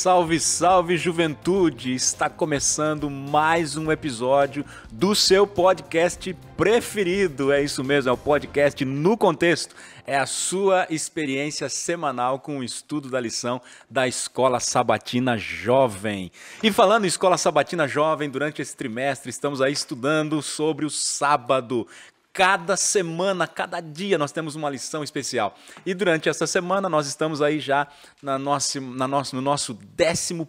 Salve, salve juventude! Está começando mais um episódio do seu podcast preferido. É isso mesmo, é o podcast No Contexto. É a sua experiência semanal com o estudo da lição da Escola Sabatina Jovem. E falando em Escola Sabatina Jovem, durante esse trimestre estamos aí estudando sobre o sábado. Cada semana, cada dia nós temos uma lição especial. E durante essa semana nós estamos aí já na nosso, na nosso, no nosso 11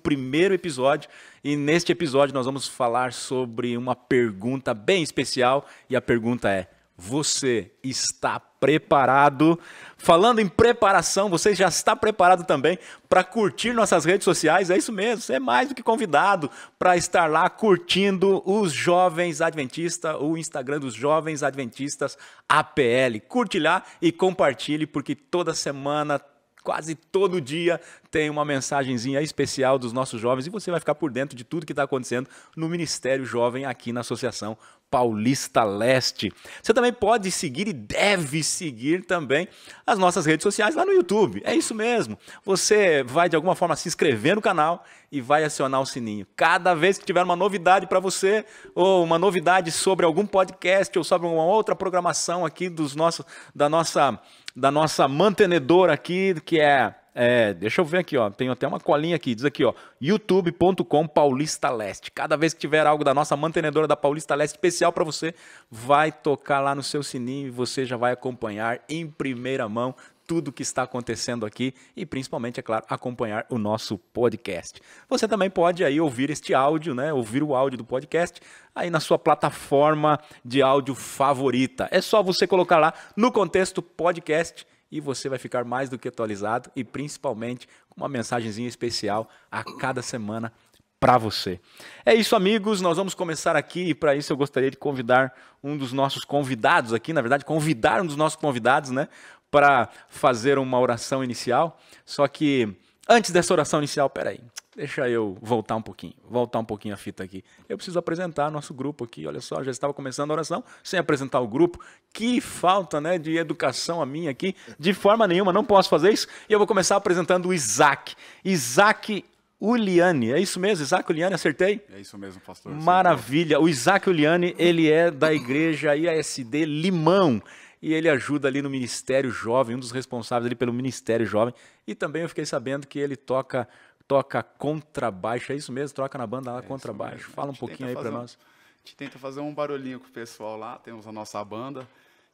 episódio. E neste episódio nós vamos falar sobre uma pergunta bem especial. E a pergunta é: Você está preparado Falando em preparação, você já está preparado também para curtir nossas redes sociais? É isso mesmo, você é mais do que convidado para estar lá curtindo os Jovens Adventistas, o Instagram dos Jovens Adventistas APL. Curte lá e compartilhe, porque toda semana Quase todo dia tem uma mensagenzinha especial dos nossos jovens e você vai ficar por dentro de tudo que está acontecendo no Ministério Jovem aqui na Associação Paulista Leste. Você também pode seguir e deve seguir também as nossas redes sociais lá no YouTube. É isso mesmo. Você vai de alguma forma se inscrever no canal e vai acionar o sininho. Cada vez que tiver uma novidade para você ou uma novidade sobre algum podcast ou sobre uma outra programação aqui dos nossos da nossa da nossa mantenedora aqui, que é, é, Deixa eu ver aqui, ó. Tenho até uma colinha aqui. Diz aqui, ó. youtube.com Paulista Leste. Cada vez que tiver algo da nossa mantenedora da Paulista Leste especial para você, vai tocar lá no seu sininho e você já vai acompanhar em primeira mão tudo que está acontecendo aqui e principalmente, é claro, acompanhar o nosso podcast. Você também pode aí ouvir este áudio, né? Ouvir o áudio do podcast aí na sua plataforma de áudio favorita. É só você colocar lá no contexto podcast e você vai ficar mais do que atualizado e principalmente com uma mensagenzinha especial a cada semana para você. É isso, amigos. Nós vamos começar aqui e para isso eu gostaria de convidar um dos nossos convidados aqui, na verdade, convidar um dos nossos convidados, né? para fazer uma oração inicial. Só que antes dessa oração inicial, peraí, deixa eu voltar um pouquinho, voltar um pouquinho a fita aqui. Eu preciso apresentar nosso grupo aqui. Olha só, já estava começando a oração sem apresentar o grupo. Que falta, né, de educação a minha aqui. De forma nenhuma, não posso fazer isso. E eu vou começar apresentando o Isaac. Isaac Uliane, é isso mesmo? Isaac Uliane, acertei? É isso mesmo, pastor. Maravilha. O Isaac Uliane, ele é da igreja IASD Limão e ele ajuda ali no Ministério Jovem, um dos responsáveis ali pelo Ministério Jovem. E também eu fiquei sabendo que ele toca toca contrabaixo, é isso mesmo? Toca na banda lá é contrabaixo. Fala um pouquinho aí para nós. A gente tenta fazer um barulhinho com o pessoal lá, temos a nossa banda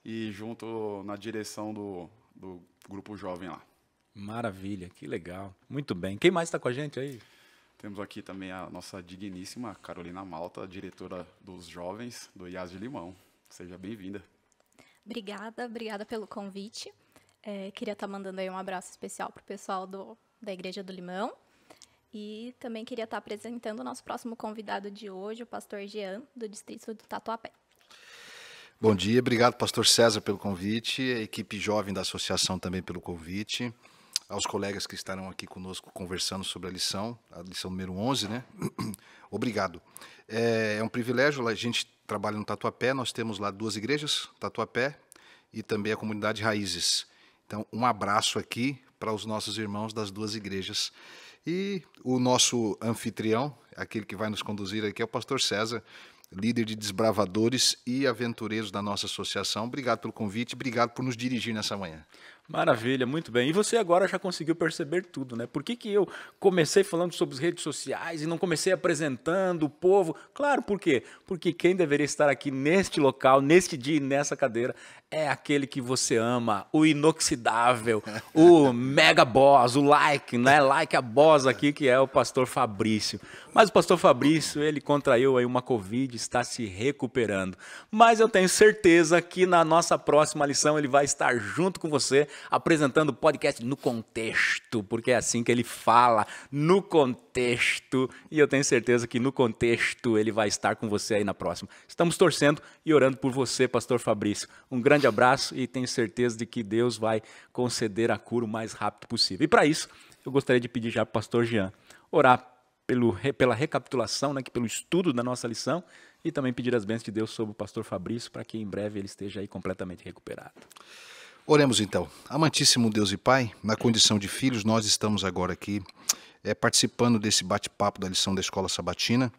e junto na direção do, do grupo jovem lá. Maravilha, que legal. Muito bem. Quem mais está com a gente aí? Temos aqui também a nossa digníssima Carolina Malta, diretora dos jovens do IAS de Limão. Seja bem-vinda. Obrigada, obrigada pelo convite. É, queria estar tá mandando aí um abraço especial para o pessoal do, da Igreja do Limão. E também queria estar tá apresentando o nosso próximo convidado de hoje, o pastor Jean, do distrito do Tatuapé. Bom dia, obrigado, pastor César, pelo convite, a equipe jovem da associação também pelo convite, aos colegas que estarão aqui conosco conversando sobre a lição, a lição número 11, né? obrigado. É, é um privilégio a gente Trabalham no Tatuapé, nós temos lá duas igrejas, Tatuapé e também a comunidade Raízes. Então, um abraço aqui para os nossos irmãos das duas igrejas. E o nosso anfitrião, aquele que vai nos conduzir aqui, é o pastor César, líder de desbravadores e aventureiros da nossa associação. Obrigado pelo convite, obrigado por nos dirigir nessa manhã. Maravilha, muito bem. E você agora já conseguiu perceber tudo, né? Por que, que eu comecei falando sobre as redes sociais e não comecei apresentando o povo? Claro, por quê? Porque quem deveria estar aqui neste local, neste dia e nessa cadeira é aquele que você ama, o inoxidável, o mega boss, o like, né? Like a boss aqui, que é o pastor Fabrício. Mas o pastor Fabrício, ele contraiu aí uma Covid, está se recuperando. Mas eu tenho certeza que na nossa próxima lição ele vai estar junto com você, apresentando o podcast no contexto, porque é assim que ele fala, no contexto. E eu tenho certeza que no contexto ele vai estar com você aí na próxima. Estamos torcendo e orando por você, pastor Fabrício. Um grande grande abraço e tenho certeza de que Deus vai conceder a cura o mais rápido possível. E para isso, eu gostaria de pedir já para o pastor Jean orar pelo, pela recapitulação, né, pelo estudo da nossa lição e também pedir as bênçãos de Deus sobre o pastor Fabrício para que em breve ele esteja aí completamente recuperado. Oremos então. Amantíssimo Deus e Pai, na condição de filhos, nós estamos agora aqui é, participando desse bate-papo da lição da escola sabatina.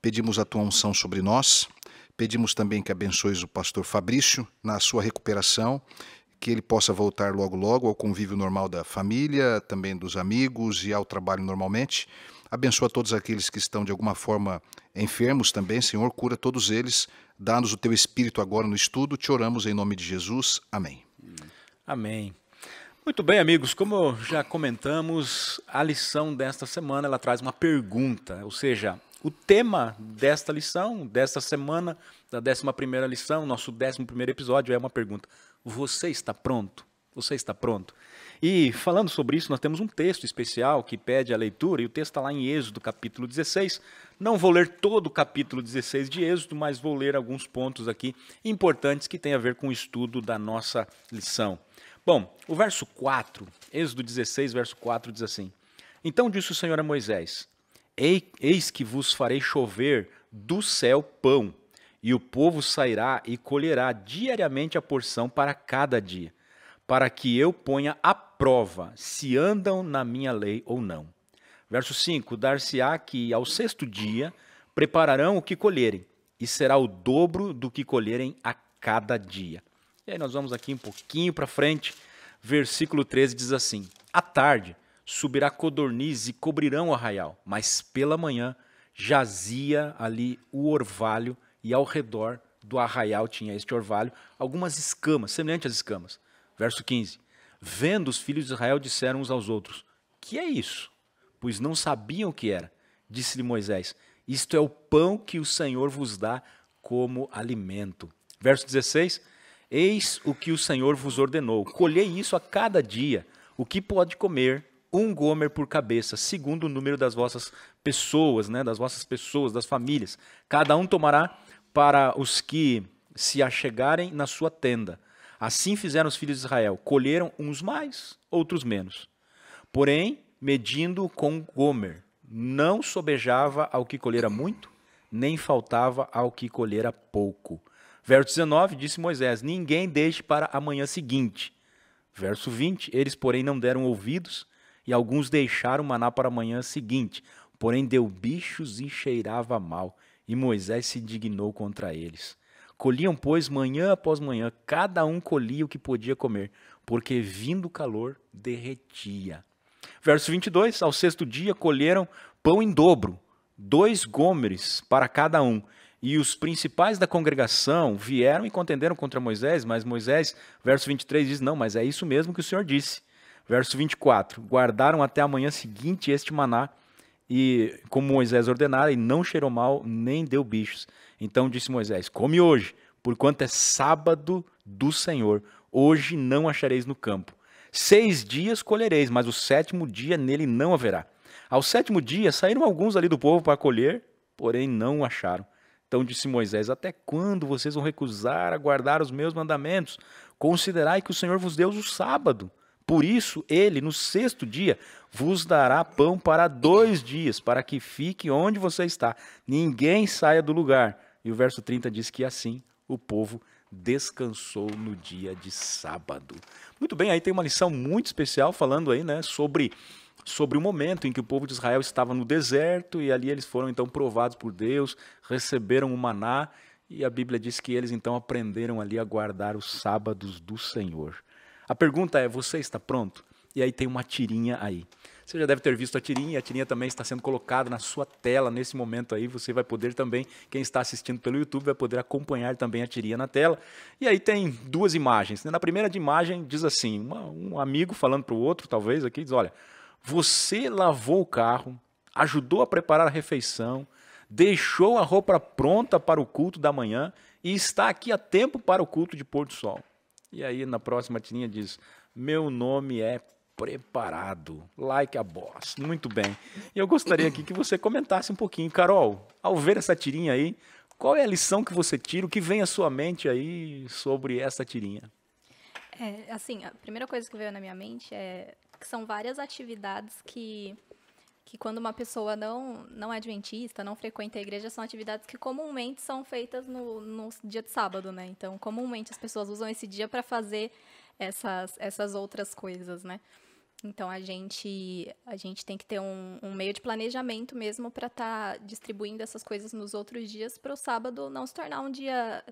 Pedimos a tua unção sobre nós Pedimos também que abençoes o pastor Fabrício na sua recuperação, que ele possa voltar logo logo ao convívio normal da família, também dos amigos e ao trabalho normalmente. Abençoa todos aqueles que estão de alguma forma enfermos também, Senhor, cura todos eles. Dá-nos o teu espírito agora no estudo. Te oramos em nome de Jesus. Amém. Amém. Muito bem, amigos, como já comentamos, a lição desta semana ela traz uma pergunta, ou seja, o tema desta lição, desta semana, da 11 lição, nosso 11 episódio, é uma pergunta: Você está pronto? Você está pronto? E falando sobre isso, nós temos um texto especial que pede a leitura, e o texto está lá em Êxodo, capítulo 16. Não vou ler todo o capítulo 16 de Êxodo, mas vou ler alguns pontos aqui importantes que têm a ver com o estudo da nossa lição. Bom, o verso 4, Êxodo 16, verso 4 diz assim: Então disse o Senhor a Moisés: Eis que vos farei chover do céu pão, e o povo sairá e colherá diariamente a porção para cada dia, para que eu ponha a prova se andam na minha lei ou não. Verso 5: Dar-se-á que ao sexto dia prepararão o que colherem, e será o dobro do que colherem a cada dia. E aí nós vamos aqui um pouquinho para frente. Versículo 13 diz assim: À tarde subirá codorniz e cobrirão o arraial, mas pela manhã jazia ali o orvalho e ao redor do arraial tinha este orvalho algumas escamas, semelhantes às escamas. Verso 15. Vendo os filhos de Israel disseram uns aos outros: Que é isso? Pois não sabiam o que era. Disse-lhe Moisés: Isto é o pão que o Senhor vos dá como alimento. Verso 16: Eis o que o Senhor vos ordenou: colhei isso a cada dia, o que pode comer um gomer por cabeça, segundo o número das vossas pessoas, né, das vossas pessoas, das famílias. Cada um tomará para os que se achegarem na sua tenda. Assim fizeram os filhos de Israel, colheram uns mais, outros menos. Porém, medindo com Gomer, não sobejava ao que colhera muito, nem faltava ao que colhera pouco. Verso 19, disse Moisés: Ninguém deixe para a manhã seguinte. Verso 20, eles, porém, não deram ouvidos, e alguns deixaram o maná para a manhã seguinte. Porém deu bichos e cheirava mal, e Moisés se indignou contra eles. Colhiam, pois, manhã após manhã, cada um colhia o que podia comer, porque vindo o calor derretia. Verso 22: Ao sexto dia colheram pão em dobro, dois gômeres para cada um. E os principais da congregação vieram e contenderam contra Moisés, mas Moisés, verso 23, diz: Não, mas é isso mesmo que o Senhor disse. Verso 24: Guardaram até a manhã seguinte este maná, e como Moisés ordenara, e não cheirou mal, nem deu bichos. Então disse Moisés: Come hoje, porquanto é sábado do Senhor. Hoje não achareis no campo. Seis dias colhereis, mas o sétimo dia nele não haverá. Ao sétimo dia saíram alguns ali do povo para colher, porém não acharam. Então disse Moisés: Até quando vocês vão recusar a guardar os meus mandamentos? Considerai que o Senhor vos deu o sábado. Por isso, ele, no sexto dia, vos dará pão para dois dias, para que fique onde você está. Ninguém saia do lugar. E o verso 30 diz que assim o povo descansou no dia de sábado. Muito bem, aí tem uma lição muito especial falando aí, né, sobre sobre o momento em que o povo de Israel estava no deserto e ali eles foram então provados por Deus, receberam o maná e a Bíblia diz que eles então aprenderam ali a guardar os sábados do Senhor. A pergunta é: você está pronto? E aí tem uma tirinha aí. Você já deve ter visto a tirinha, e a tirinha também está sendo colocada na sua tela nesse momento aí. Você vai poder também, quem está assistindo pelo YouTube, vai poder acompanhar também a tirinha na tela. E aí tem duas imagens. Né? Na primeira de imagem diz assim: uma, um amigo falando para o outro, talvez aqui, diz: olha, você lavou o carro, ajudou a preparar a refeição, deixou a roupa pronta para o culto da manhã e está aqui a tempo para o culto de pôr do sol. E aí na próxima tirinha diz: Meu nome é preparado, like a boss. Muito bem. E eu gostaria aqui que você comentasse um pouquinho, Carol, ao ver essa tirinha aí, qual é a lição que você tira, o que vem à sua mente aí sobre essa tirinha? É, assim, a primeira coisa que veio na minha mente é que são várias atividades que que quando uma pessoa não, não é adventista, não frequenta a igreja, são atividades que comumente são feitas no, no dia de sábado, né? Então, comumente as pessoas usam esse dia para fazer essas, essas outras coisas, né? Então, a gente, a gente tem que ter um, um meio de planejamento mesmo para estar tá distribuindo essas coisas nos outros dias para o sábado não se tornar um dia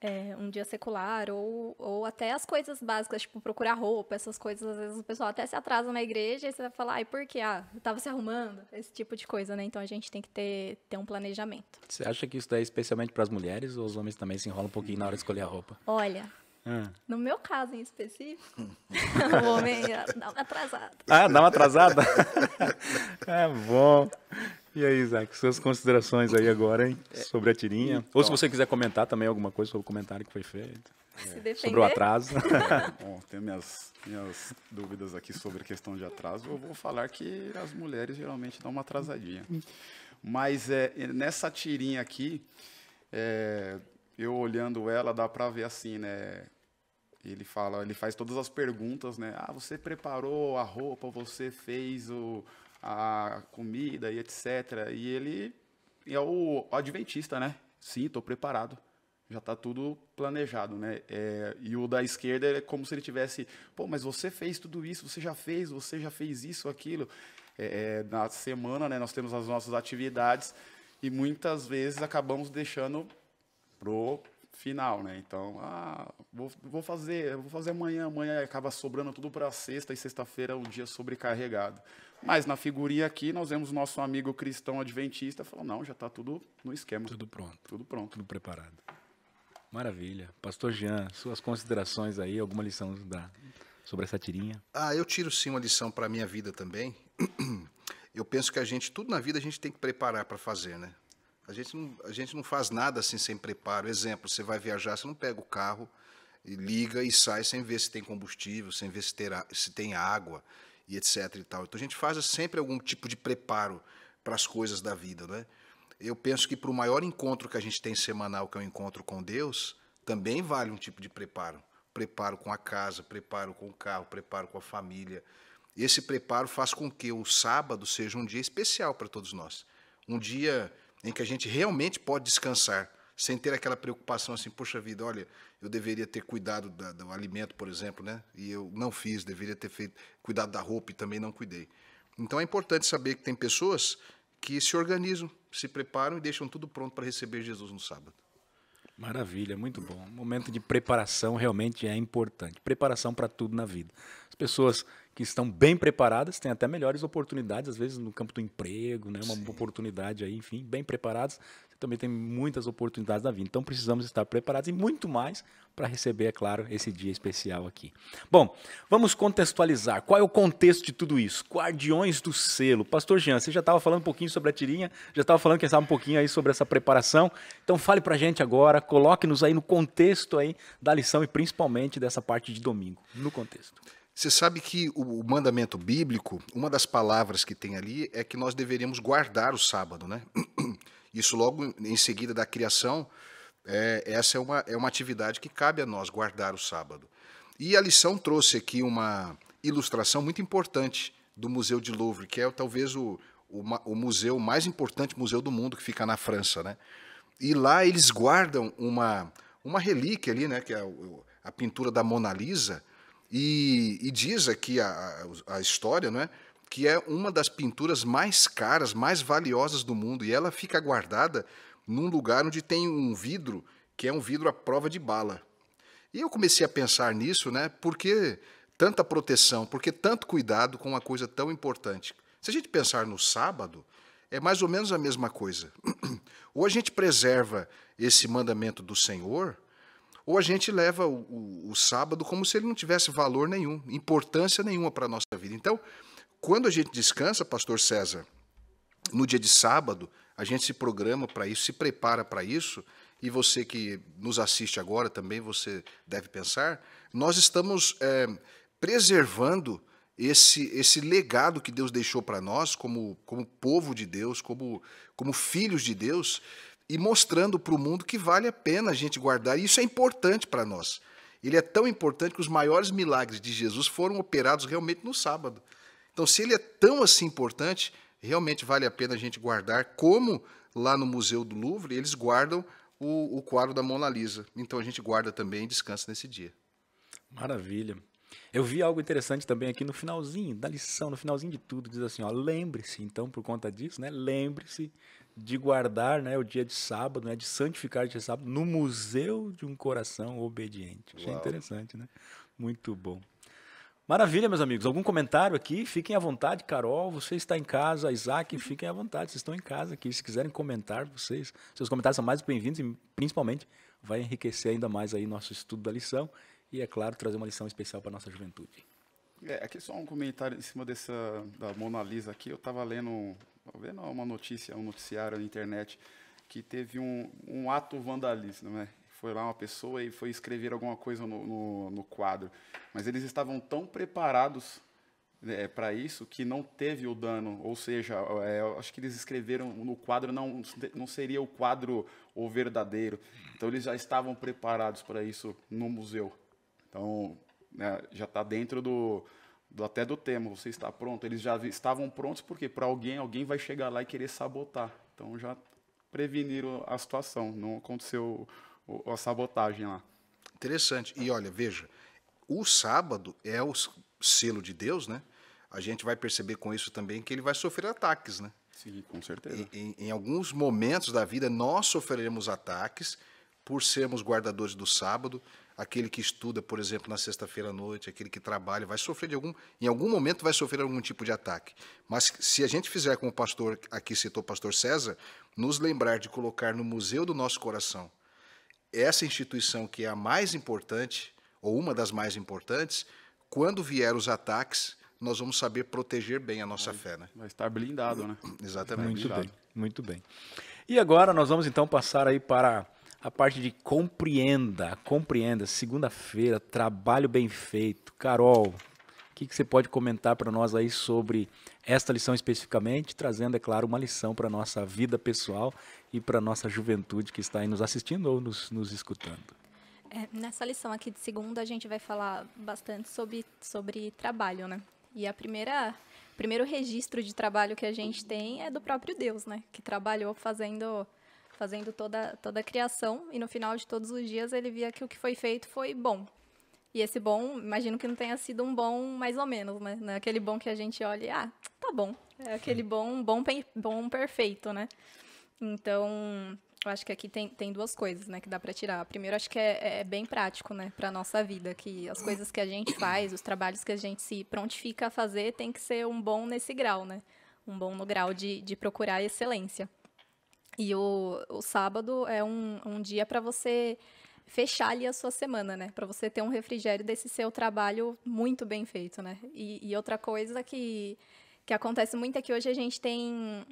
é, um dia secular, ou, ou até as coisas básicas, tipo procurar roupa, essas coisas, às vezes o pessoal até se atrasa na igreja e você vai falar, ai, por quê? Ah, eu tava se arrumando, esse tipo de coisa, né? Então a gente tem que ter, ter um planejamento. Você acha que isso daí é especialmente para as mulheres ou os homens também se enrolam um pouquinho na hora de escolher a roupa? Olha, ah. no meu caso em específico, o homem ah, dá uma atrasada. Ah, dá uma atrasada? é bom. E aí, Isaac, suas considerações aí agora, hein, é, sobre a tirinha. Então. Ou se você quiser comentar também alguma coisa sobre o comentário que foi feito. É. Sobre o atraso. Bom, tenho minhas, minhas dúvidas aqui sobre questão de atraso. Eu vou falar que as mulheres geralmente dão uma atrasadinha. Mas é, nessa tirinha aqui, é, eu olhando ela, dá para ver assim, né? Ele fala, ele faz todas as perguntas, né? Ah, você preparou a roupa, você fez o, a comida e etc. E ele é o adventista, né? Sim, estou preparado. Já está tudo planejado, né? É, e o da esquerda é como se ele tivesse, pô, mas você fez tudo isso, você já fez, você já fez isso, aquilo. É, é, na semana, né? Nós temos as nossas atividades e muitas vezes acabamos deixando pro final, né? Então, ah, vou, vou fazer, vou fazer amanhã, amanhã acaba sobrando tudo para sexta e sexta-feira é um dia sobrecarregado. Mas na figurinha aqui, nós vemos nosso amigo cristão adventista falou: não, já está tudo no esquema. Tudo pronto. Tudo pronto. Tudo preparado. Maravilha. Pastor Jean, suas considerações aí, alguma lição da, sobre essa tirinha? Ah, eu tiro sim uma lição para a minha vida também. Eu penso que a gente, tudo na vida a gente tem que preparar para fazer, né? A gente, não, a gente não faz nada assim sem preparo. Exemplo, você vai viajar, você não pega o carro, liga e sai sem ver se tem combustível, sem ver se, terá, se tem água e etc e tal. Então a gente faz sempre algum tipo de preparo para as coisas da vida, né? Eu penso que para o maior encontro que a gente tem semanal, que é o encontro com Deus, também vale um tipo de preparo. Preparo com a casa, preparo com o carro, preparo com a família. Esse preparo faz com que o sábado seja um dia especial para todos nós. Um dia em que a gente realmente pode descansar sem ter aquela preocupação assim, poxa vida, olha, eu deveria ter cuidado da, do alimento, por exemplo, né? E eu não fiz, deveria ter feito cuidado da roupa e também não cuidei. Então é importante saber que tem pessoas que se organizam, se preparam e deixam tudo pronto para receber Jesus no sábado. Maravilha, muito bom. O momento de preparação realmente é importante. Preparação para tudo na vida. As pessoas que estão bem preparadas têm até melhores oportunidades, às vezes no campo do emprego, né? uma Sim. oportunidade aí, enfim, bem preparadas, também tem muitas oportunidades na vida. Então precisamos estar preparados e muito mais para receber, é claro, esse dia especial aqui. Bom, vamos contextualizar. Qual é o contexto de tudo isso? Guardiões do selo. Pastor Jean, você já estava falando um pouquinho sobre a tirinha, já estava falando, quem sabe, um pouquinho aí sobre essa preparação. Então fale para a gente agora, coloque-nos aí no contexto aí da lição e principalmente dessa parte de domingo, no contexto. Você sabe que o, mandamento bíblico, uma das palavras que tem ali é que nós deveríamos guardar o sábado, né? Isso logo em seguida da criação, é, essa é uma, é uma atividade que cabe a nós, guardar o sábado. E a lição trouxe aqui uma ilustração muito importante do Museu de Louvre, que é talvez o, o, o museu mais importante museu do mundo, que fica na França. Né? E lá eles guardam uma, uma relíquia ali, né, que é a, a pintura da Mona Lisa, e, e diz aqui a, a, a história, é que é uma das pinturas mais caras, mais valiosas do mundo, e ela fica guardada num lugar onde tem um vidro, que é um vidro à prova de bala. E eu comecei a pensar nisso, né? Porque tanta proteção, porque tanto cuidado com uma coisa tão importante. Se a gente pensar no sábado, é mais ou menos a mesma coisa. Ou a gente preserva esse mandamento do Senhor, ou a gente leva o, o, o sábado como se ele não tivesse valor nenhum, importância nenhuma para a nossa vida. Então, quando a gente descansa, pastor César, no dia de sábado, a gente se programa para isso, se prepara para isso, e você que nos assiste agora também, você deve pensar, nós estamos é, preservando esse, esse legado que Deus deixou para nós, como, como povo de Deus, como, como filhos de Deus, e mostrando para o mundo que vale a pena a gente guardar, e isso é importante para nós. Ele é tão importante que os maiores milagres de Jesus foram operados realmente no sábado. Então, se ele é tão assim importante, realmente vale a pena a gente guardar, como lá no Museu do Louvre eles guardam o, o quadro da Mona Lisa. Então a gente guarda também e descansa nesse dia. Maravilha. Eu vi algo interessante também aqui no finalzinho da lição, no finalzinho de tudo, diz assim, ó, lembre-se, então, por conta disso, né, lembre-se de guardar, né, o dia de sábado, né, de santificar o dia de sábado no museu de um coração obediente. Achei Uau. interessante, né? Muito bom. Maravilha, meus amigos. Algum comentário aqui? Fiquem à vontade, Carol. Você está em casa, Isaac, fiquem à vontade. Vocês estão em casa aqui. Se quiserem comentar, vocês, seus comentários são mais bem-vindos e principalmente vai enriquecer ainda mais aí nosso estudo da lição e, é claro, trazer uma lição especial para a nossa juventude. É, aqui só um comentário em cima dessa da Mona Lisa aqui. Eu estava lendo, vendo uma notícia, um noticiário na internet que teve um, um ato vandalismo, né? foi lá uma pessoa e foi escrever alguma coisa no, no, no quadro. Mas eles estavam tão preparados é, né, para isso que não teve o dano, ou seja, é, acho que eles escreveram no quadro não não seria o quadro o verdadeiro, então eles já estavam preparados para isso no museu, então né, já está dentro do, do, até do tema, você está pronto, eles já estavam prontos porque para alguém alguém vai chegar lá e querer sabotar, então já preveniram a situação, não aconteceu a sabotagem lá. Interessante. E olha, veja, o sábado é o selo de Deus, né? A gente vai perceber com isso também que ele vai sofrer ataques, né? Sim, com certeza. E, em, em alguns momentos da vida, nós sofreremos ataques por sermos guardadores do sábado. Aquele que estuda, por exemplo, na sexta-feira à noite, aquele que trabalha, vai sofrer de algum. Em algum momento vai sofrer algum tipo de ataque. Mas se a gente fizer como o pastor, aqui citou o pastor César, nos lembrar de colocar no museu do nosso coração essa instituição que é a mais importante, ou uma das mais importantes, quando vier os ataques, nós vamos saber proteger bem a nossa vai, fé. Né? Vai estar blindado, né? Exatamente. Muito blindado. bem, muito bem. E agora nós vamos então passar aí para a parte de compreenda. Compreenda, segunda-feira, trabalho bem feito. Carol, o que, que você pode comentar para nós aí sobre esta lição especificamente, trazendo, é claro, uma lição para a nossa vida pessoal e para a nossa juventude que está aí nos assistindo ou nos, nos escutando. É, nessa lição aqui de segunda, a gente vai falar bastante sobre, sobre trabalho, né? E a primeira primeiro registro de trabalho que a gente tem é do próprio Deus, né? Que trabalhou fazendo fazendo toda toda a criação e no final de todos os dias ele via que o que foi feito foi bom, e esse bom, imagino que não tenha sido um bom mais ou menos, mas né? não é aquele bom que a gente olha e, ah, tá bom. É aquele bom, bom, bom perfeito, né? Então, eu acho que aqui tem, tem duas coisas, né, que dá para tirar. Primeiro, acho que é, é, é bem prático, né, para nossa vida, que as coisas que a gente faz, os trabalhos que a gente se prontifica a fazer, tem que ser um bom nesse grau, né? Um bom no grau de, de procurar excelência. E o, o sábado é um, um dia para você fechar ali a sua semana, né? Para você ter um refrigério desse seu trabalho muito bem feito, né? E, e, outra coisa que, que acontece muito é que hoje a gente tem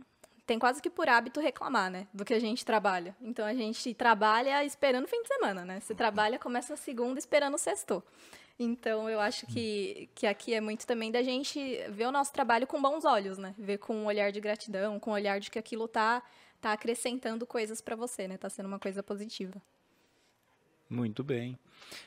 tem quase que por hábito reclamar, né? Do que a gente trabalha. Então a gente trabalha esperando o fim de semana, né? Você trabalha, começa a segunda esperando o sexto. Então, eu acho que, que aqui é muito também da gente ver o nosso trabalho com bons olhos, né? Ver com um olhar de gratidão, com um olhar de que aquilo tá, tá acrescentando coisas para você, né? Tá sendo uma coisa positiva. Muito bem.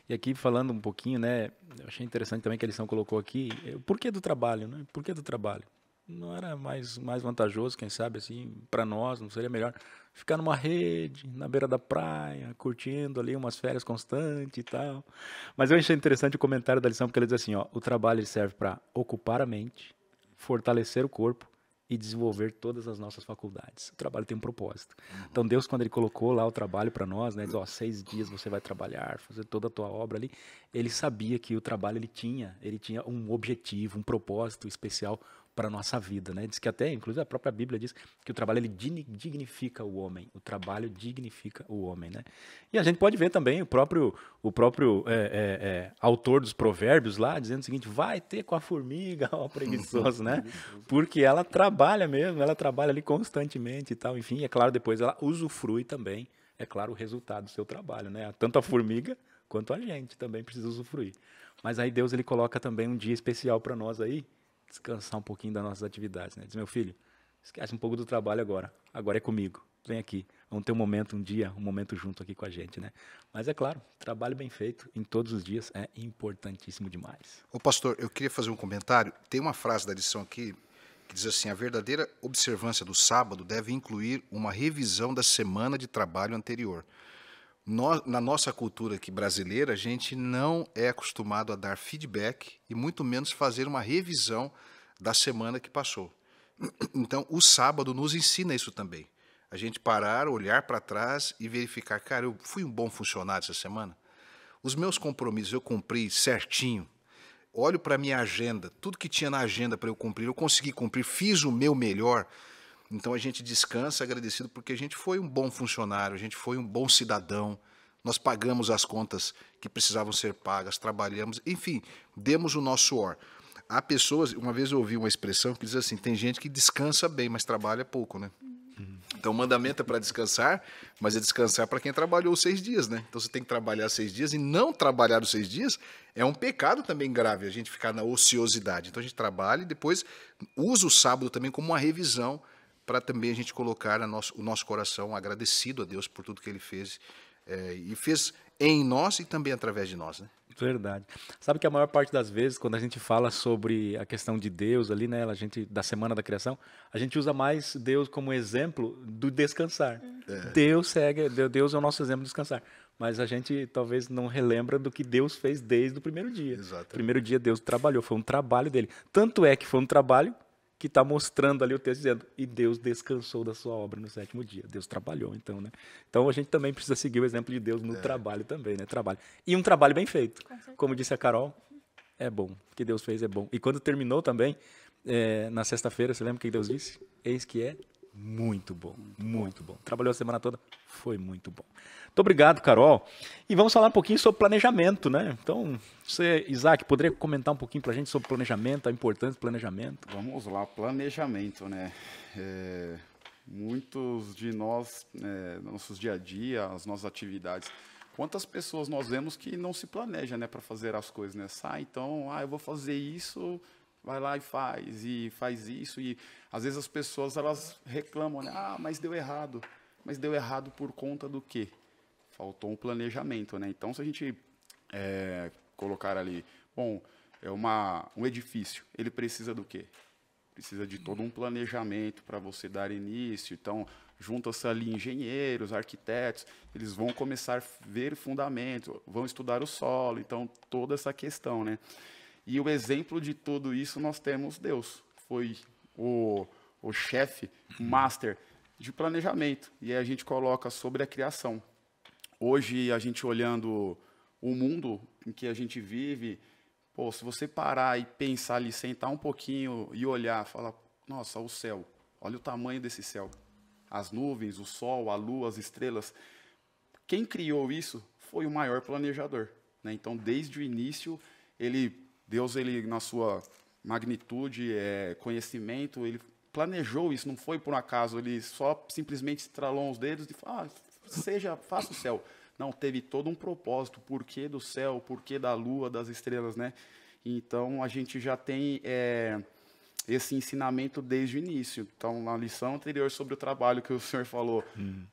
E aqui falando um pouquinho, né? Eu achei interessante também que a lição colocou aqui eh, o porquê do trabalho, né? Porquê do trabalho? Não era mais, mais vantajoso, quem sabe, assim, para nós, não seria melhor ficar numa rede, na beira da praia, curtindo ali umas férias constantes e tal. Mas eu achei interessante o comentário da lição, porque ele diz assim: ó, o trabalho serve para ocupar a mente, fortalecer o corpo e desenvolver todas as nossas faculdades. O trabalho tem um propósito. Então Deus, quando ele colocou lá o trabalho para nós, né, diz, ó, seis dias você vai trabalhar, fazer toda a tua obra ali, ele sabia que o trabalho ele tinha, ele tinha um objetivo, um propósito especial para a nossa vida. Né? Diz que até, inclusive a própria Bíblia diz que o trabalho ele dignifica o homem, o trabalho dignifica o homem. Né? E a gente pode ver também o próprio, o próprio é, é, é, autor dos provérbios lá, dizendo o seguinte, vai ter com a formiga, ó preguiçoso, né? Porque ela trabalha mesmo, ela trabalha ali constantemente e tal, enfim, é claro, depois ela usufrui também, é claro, o resultado do seu trabalho, né? Tanto a formiga quanto a gente também precisa usufruir. Mas aí Deus ele coloca também um dia especial para nós aí, descansar um pouquinho das nossas atividades, né? Diz, meu filho, esquece um pouco do trabalho agora. Agora é comigo. Vem aqui. Vamos ter um momento, um dia, um momento junto aqui com a gente, né? Mas é claro, trabalho bem feito em todos os dias é importantíssimo demais. Ô pastor, eu queria fazer um comentário. Tem uma frase da lição aqui que diz assim: a verdadeira observância do sábado deve incluir uma revisão da semana de trabalho anterior no, na nossa cultura aqui brasileira, a gente não é acostumado a dar feedback e muito menos fazer uma revisão da semana que passou. Então, o sábado nos ensina isso também. A gente parar, olhar para trás e verificar, cara, eu fui um bom funcionário essa semana. Os meus compromissos eu cumpri certinho. Olho para minha agenda, tudo que tinha na agenda para eu cumprir, eu consegui cumprir, fiz o meu melhor. Então a gente descansa agradecido porque a gente foi um bom funcionário, a gente foi um bom cidadão, nós pagamos as contas que precisavam ser pagas, trabalhamos, enfim, demos o nosso suor. Há pessoas, uma vez eu ouvi uma expressão que diz assim: tem gente que descansa bem, mas trabalha pouco, né? Então, o mandamento é para descansar, mas é descansar para quem trabalhou seis dias, né? Então, você tem que trabalhar seis dias e não trabalhar os seis dias é um pecado também grave, a gente ficar na ociosidade. Então, a gente trabalha e depois usa o sábado também como uma revisão para também a gente colocar a nosso, o nosso coração agradecido a Deus por tudo que Ele fez é, e fez em nós e também através de nós, né? Verdade. Sabe que a maior parte das vezes, quando a gente fala sobre a questão de Deus ali, né, a gente da semana da criação, a gente usa mais Deus como exemplo do descansar. É. Deus segue, Deus é o nosso exemplo de descansar. Mas a gente talvez não relembra do que Deus fez desde o primeiro dia. Exato. Primeiro dia Deus trabalhou, foi um trabalho dele. Tanto é que foi um trabalho que está mostrando ali o texto dizendo, e Deus descansou da sua obra no sétimo dia. Deus trabalhou, então, né? Então a gente também precisa seguir o exemplo de Deus no é. trabalho também, né? Trabalho. E um trabalho bem feito. Como disse a Carol, é bom. O que Deus fez é bom. E quando terminou também, é, na sexta-feira, você lembra o que Deus disse? Eis que é muito bom, muito, muito bom. bom. Trabalhou a semana toda, foi muito bom. Muito obrigado, Carol. E vamos falar um pouquinho sobre planejamento, né? Então, você, Isaac, poderia comentar um pouquinho para a gente sobre planejamento, a importância do planejamento? Vamos lá, planejamento, né? É, muitos de nós, é, nossos dia a dia, as nossas atividades, quantas pessoas nós vemos que não se planeja, né, para fazer as coisas, né? Sai, então, ah, eu vou fazer isso, vai lá e faz, e faz isso, e às vezes as pessoas elas reclamam, né? ah, mas deu errado. Mas deu errado por conta do quê? Faltou um planejamento, né? Então, se a gente é, colocar ali, bom, é uma, um edifício, ele precisa do quê? Precisa de todo um planejamento para você dar início. Então, junta se ali engenheiros, arquitetos, eles vão começar a ver fundamento, vão estudar o solo, então toda essa questão, né? E o exemplo de tudo isso nós temos Deus. Foi o, o chefe, master de planejamento. E a gente coloca sobre a criação. Hoje, a gente olhando o mundo em que a gente vive, pô, se você parar e pensar ali, sentar um pouquinho e olhar, falar, nossa, o céu, olha o tamanho desse céu. As nuvens, o sol, a lua, as estrelas. Quem criou isso foi o maior planejador. Né? Então, desde o início, ele, Deus, ele na sua magnitude, é, conhecimento, ele planejou isso, não foi por um acaso, ele só simplesmente estralou os dedos e falou, ah, seja, faça o céu. Não, teve todo um propósito, porquê do céu, porquê da lua, das estrelas, né? Então, a gente já tem é, esse ensinamento desde o início. Então, na lição anterior sobre o trabalho que o senhor falou, hum.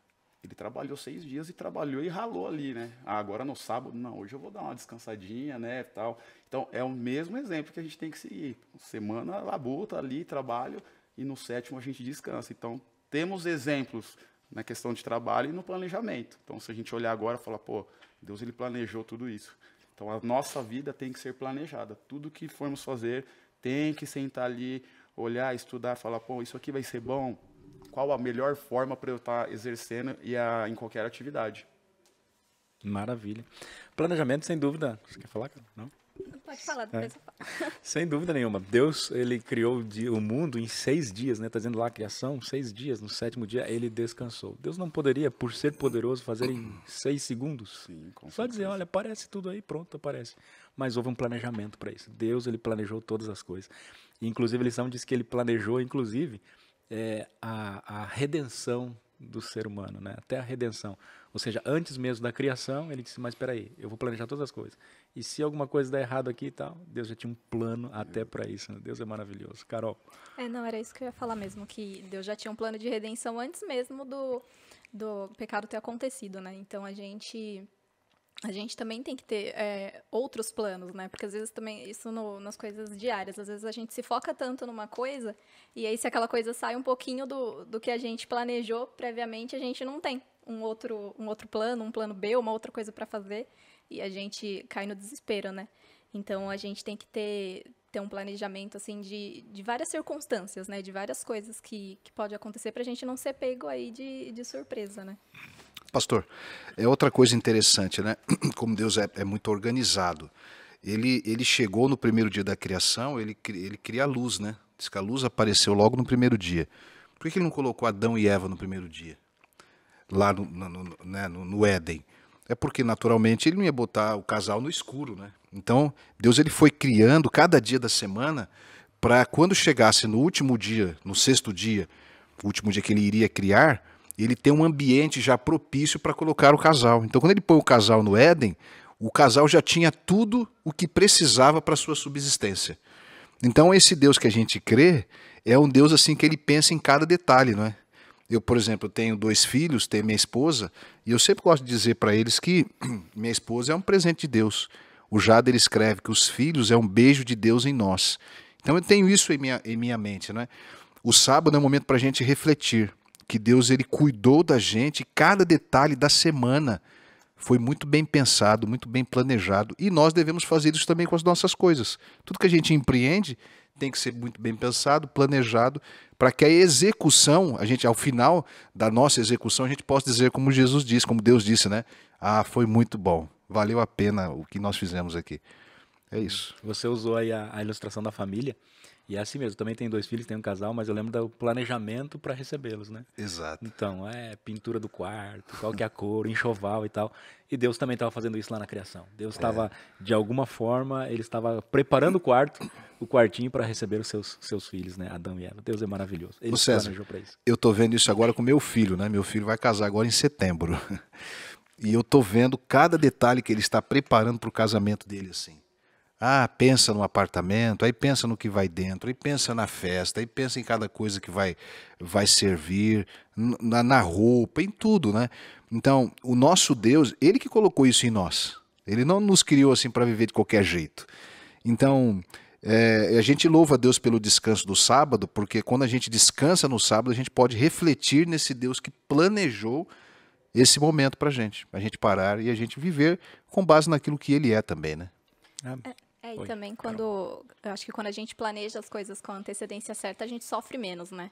Ele trabalhou seis dias e trabalhou e ralou ali, né? Ah, agora no sábado, não, hoje eu vou dar uma descansadinha, né? Tal. Então, é o mesmo exemplo que a gente tem que seguir. Semana labuta ali, trabalho, e no sétimo a gente descansa. Então, temos exemplos na questão de trabalho e no planejamento. Então, se a gente olhar agora e falar, pô, Deus ele planejou tudo isso. Então, a nossa vida tem que ser planejada. Tudo que formos fazer tem que sentar ali, olhar, estudar, falar, pô, isso aqui vai ser bom, qual a melhor forma para eu estar tá exercendo e a, em qualquer atividade. Maravilha. Planejamento, sem dúvida. Você quer falar, cara? Não? Pode falar, é. depois é. Sem dúvida nenhuma. Deus, ele criou o mundo em seis dias, né? Tá dizendo lá a criação, seis dias. No sétimo dia, ele descansou. Deus não poderia, por ser poderoso, fazer em seis segundos? Sim, com Só dizer, olha, aparece tudo aí, pronto, aparece. Mas houve um planejamento para isso. Deus, ele planejou todas as coisas. inclusive, a lição diz que ele planejou, inclusive, é, a, a redenção do ser humano, né? até a redenção. Ou seja, antes mesmo da criação, ele disse: Mas espera aí, eu vou planejar todas as coisas. E se alguma coisa der errado aqui e tal, Deus já tinha um plano até para isso. Né? Deus é maravilhoso. Carol. É, não, era isso que eu ia falar mesmo, que Deus já tinha um plano de redenção antes mesmo do, do pecado ter acontecido. né? Então a gente a gente também tem que ter é, outros planos, né? Porque às vezes também isso no, nas coisas diárias, às vezes a gente se foca tanto numa coisa e aí se aquela coisa sai um pouquinho do, do que a gente planejou previamente, a gente não tem um outro um outro plano, um plano B, uma outra coisa para fazer e a gente cai no desespero, né? Então a gente tem que ter ter um planejamento assim de, de várias circunstâncias, né? De várias coisas que, que pode acontecer para a gente não ser pego aí de, de surpresa, né? Pastor, é outra coisa interessante, né? Como Deus é, é muito organizado. Ele, ele chegou no primeiro dia da criação, ele, ele cria a luz, né? Diz que a luz apareceu logo no primeiro dia. Por que ele não colocou Adão e Eva no primeiro dia? Lá no, no, no, né, no, no Éden. É porque, naturalmente, ele não ia botar o casal no escuro, né? Então, Deus ele foi criando cada dia da semana para quando chegasse no último dia, no sexto dia, o último dia que ele iria criar, ele tem um ambiente já propício para colocar o casal. Então, quando ele põe o casal no Éden, o casal já tinha tudo o que precisava para sua subsistência. Então, esse Deus que a gente crê é um Deus assim que ele pensa em cada detalhe, não é? Eu, por exemplo, tenho dois filhos, tenho minha esposa, e eu sempre gosto de dizer para eles que minha esposa é um presente de Deus. O Jader escreve que os filhos é um beijo de Deus em nós. Então eu tenho isso em minha, em minha mente. Né? O sábado é um momento para a gente refletir que Deus ele cuidou da gente, cada detalhe da semana foi muito bem pensado, muito bem planejado, e nós devemos fazer isso também com as nossas coisas. Tudo que a gente empreende tem que ser muito bem pensado, planejado, para que a execução, a gente ao final da nossa execução, a gente possa dizer como Jesus disse, como Deus disse, né? Ah, foi muito bom. Valeu a pena o que nós fizemos aqui. É isso. Você usou aí a, a ilustração da família. E é assim mesmo, também tem dois filhos, tem um casal, mas eu lembro do planejamento para recebê-los, né? Exato. Então, é pintura do quarto, qual que é a cor, enxoval e tal. E Deus também estava fazendo isso lá na criação. Deus estava, é. de alguma forma, ele estava preparando o quarto, o quartinho para receber os seus, seus filhos, né? Adão e Eva. Deus é maravilhoso. Ele César, planejou para isso. Eu estou vendo isso agora com meu filho, né? Meu filho vai casar agora em setembro. E eu estou vendo cada detalhe que ele está preparando para o casamento dele, assim. Ah, pensa no apartamento, aí pensa no que vai dentro, aí pensa na festa, aí pensa em cada coisa que vai vai servir, na, na roupa, em tudo, né? Então, o nosso Deus, ele que colocou isso em nós. Ele não nos criou assim para viver de qualquer jeito. Então, é, a gente louva a Deus pelo descanso do sábado, porque quando a gente descansa no sábado, a gente pode refletir nesse Deus que planejou esse momento para a gente, a gente parar e a gente viver com base naquilo que Ele é também, né? É. É, e Oi, também quando. Carol. Eu acho que quando a gente planeja as coisas com antecedência certa, a gente sofre menos, né?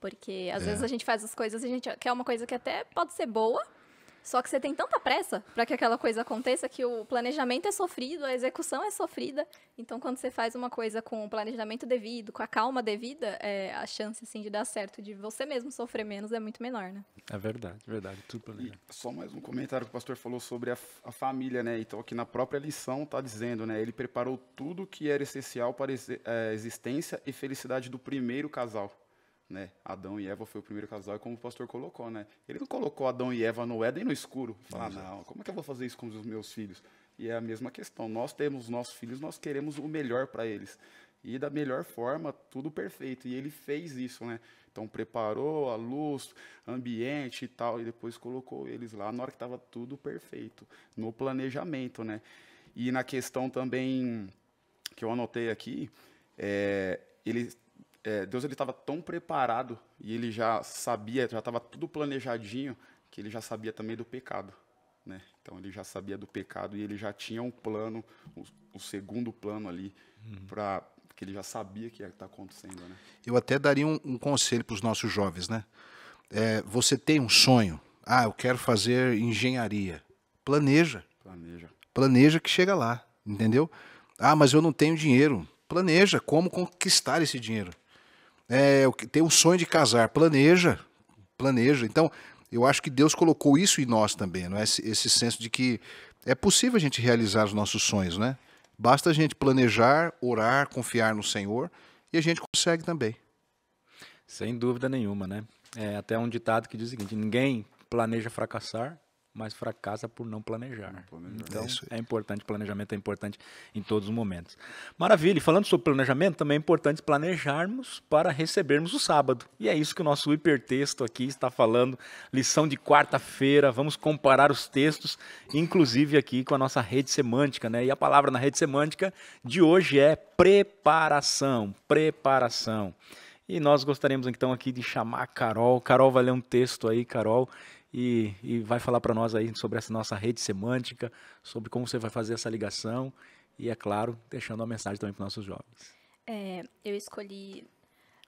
Porque às é. vezes a gente faz as coisas e a gente quer é uma coisa que até pode ser boa, só que você tem tanta pressa para que aquela coisa aconteça que o planejamento é sofrido, a execução é sofrida. Então, quando você faz uma coisa com o planejamento devido, com a calma devida, é, a chance assim, de dar certo, de você mesmo sofrer menos, é muito menor, né? É verdade, verdade. Tudo planejado. só mais um comentário que o pastor falou sobre a, a família, né? Então, aqui na própria lição está dizendo, né? Ele preparou tudo que era essencial para a é, existência e felicidade do primeiro casal. Né? Adão e Eva foi o primeiro casal, e como o pastor colocou, né? Ele não colocou Adão e Eva no Éden no escuro. Falar, ah, não, como é que eu vou fazer isso com os meus filhos? E é a mesma questão. Nós temos nossos filhos, nós queremos o melhor para eles. E da melhor forma, tudo perfeito. E ele fez isso, né? Então preparou a luz, ambiente e tal, e depois colocou eles lá na hora que estava tudo perfeito, no planejamento, né? E na questão também que eu anotei aqui, é, ele é, Deus ele estava tão preparado e ele já sabia, já estava tudo planejadinho, que ele já sabia também do pecado. Né? Então ele já sabia do pecado e ele já tinha um plano, o, o segundo plano ali, uhum. para que ele já sabia que ia estar tá acontecendo. Né? Eu até daria um, um conselho para os nossos jovens, né? É, você tem um sonho, ah, eu quero fazer engenharia, planeja, planeja, planeja que chega lá, entendeu? Ah, mas eu não tenho dinheiro, planeja como conquistar esse dinheiro é, tem o sonho de casar, planeja, planeja. Então, eu acho que Deus colocou isso em nós também, não é? Esse, esse, senso de que é possível a gente realizar os nossos sonhos, né? Basta a gente planejar, orar, confiar no Senhor e a gente consegue também. Sem dúvida nenhuma, né? É até um ditado que diz o seguinte: ninguém planeja fracassar, mas fracassa por não planejar. Não planejar. Então, é, é, importante, planejamento é importante em todos os momentos. Maravilha, e falando sobre planejamento, também é importante planejarmos para recebermos o sábado. E é isso que o nosso hipertexto aqui está falando, lição de quarta-feira, vamos comparar os textos, inclusive aqui com a nossa rede semântica, né? E a palavra na rede semântica de hoje é preparação, preparação. E nós gostaríamos então aqui de chamar a Carol. Carol vai ler um texto aí, Carol, e, e vai falar para nós aí sobre essa nossa rede semântica, sobre como você vai fazer essa ligação e, é claro, deixando uma mensagem também para nossos jovens. É, eu escolhi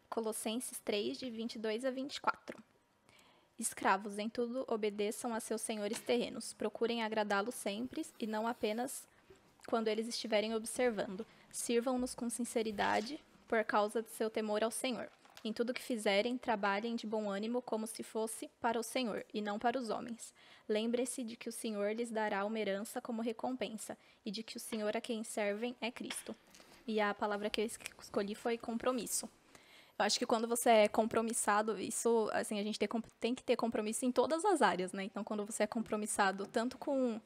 Colossenses 3, de 22 a 24. Escravos, em tudo obedeçam a seus senhores terrenos, procurem agradá-los sempre e não apenas quando eles estiverem observando. Sirvam-nos com sinceridade por causa de seu temor ao Senhor. Em tudo que fizerem, trabalhem de bom ânimo como se fosse para o Senhor e não para os homens. Lembre-se de que o Senhor lhes dará uma herança como recompensa e de que o Senhor a quem servem é Cristo. E a palavra que eu escolhi foi compromisso. Eu acho que quando você é compromissado, isso, assim, a gente tem que ter compromisso em todas as áreas, né? Então, quando você é compromissado tanto com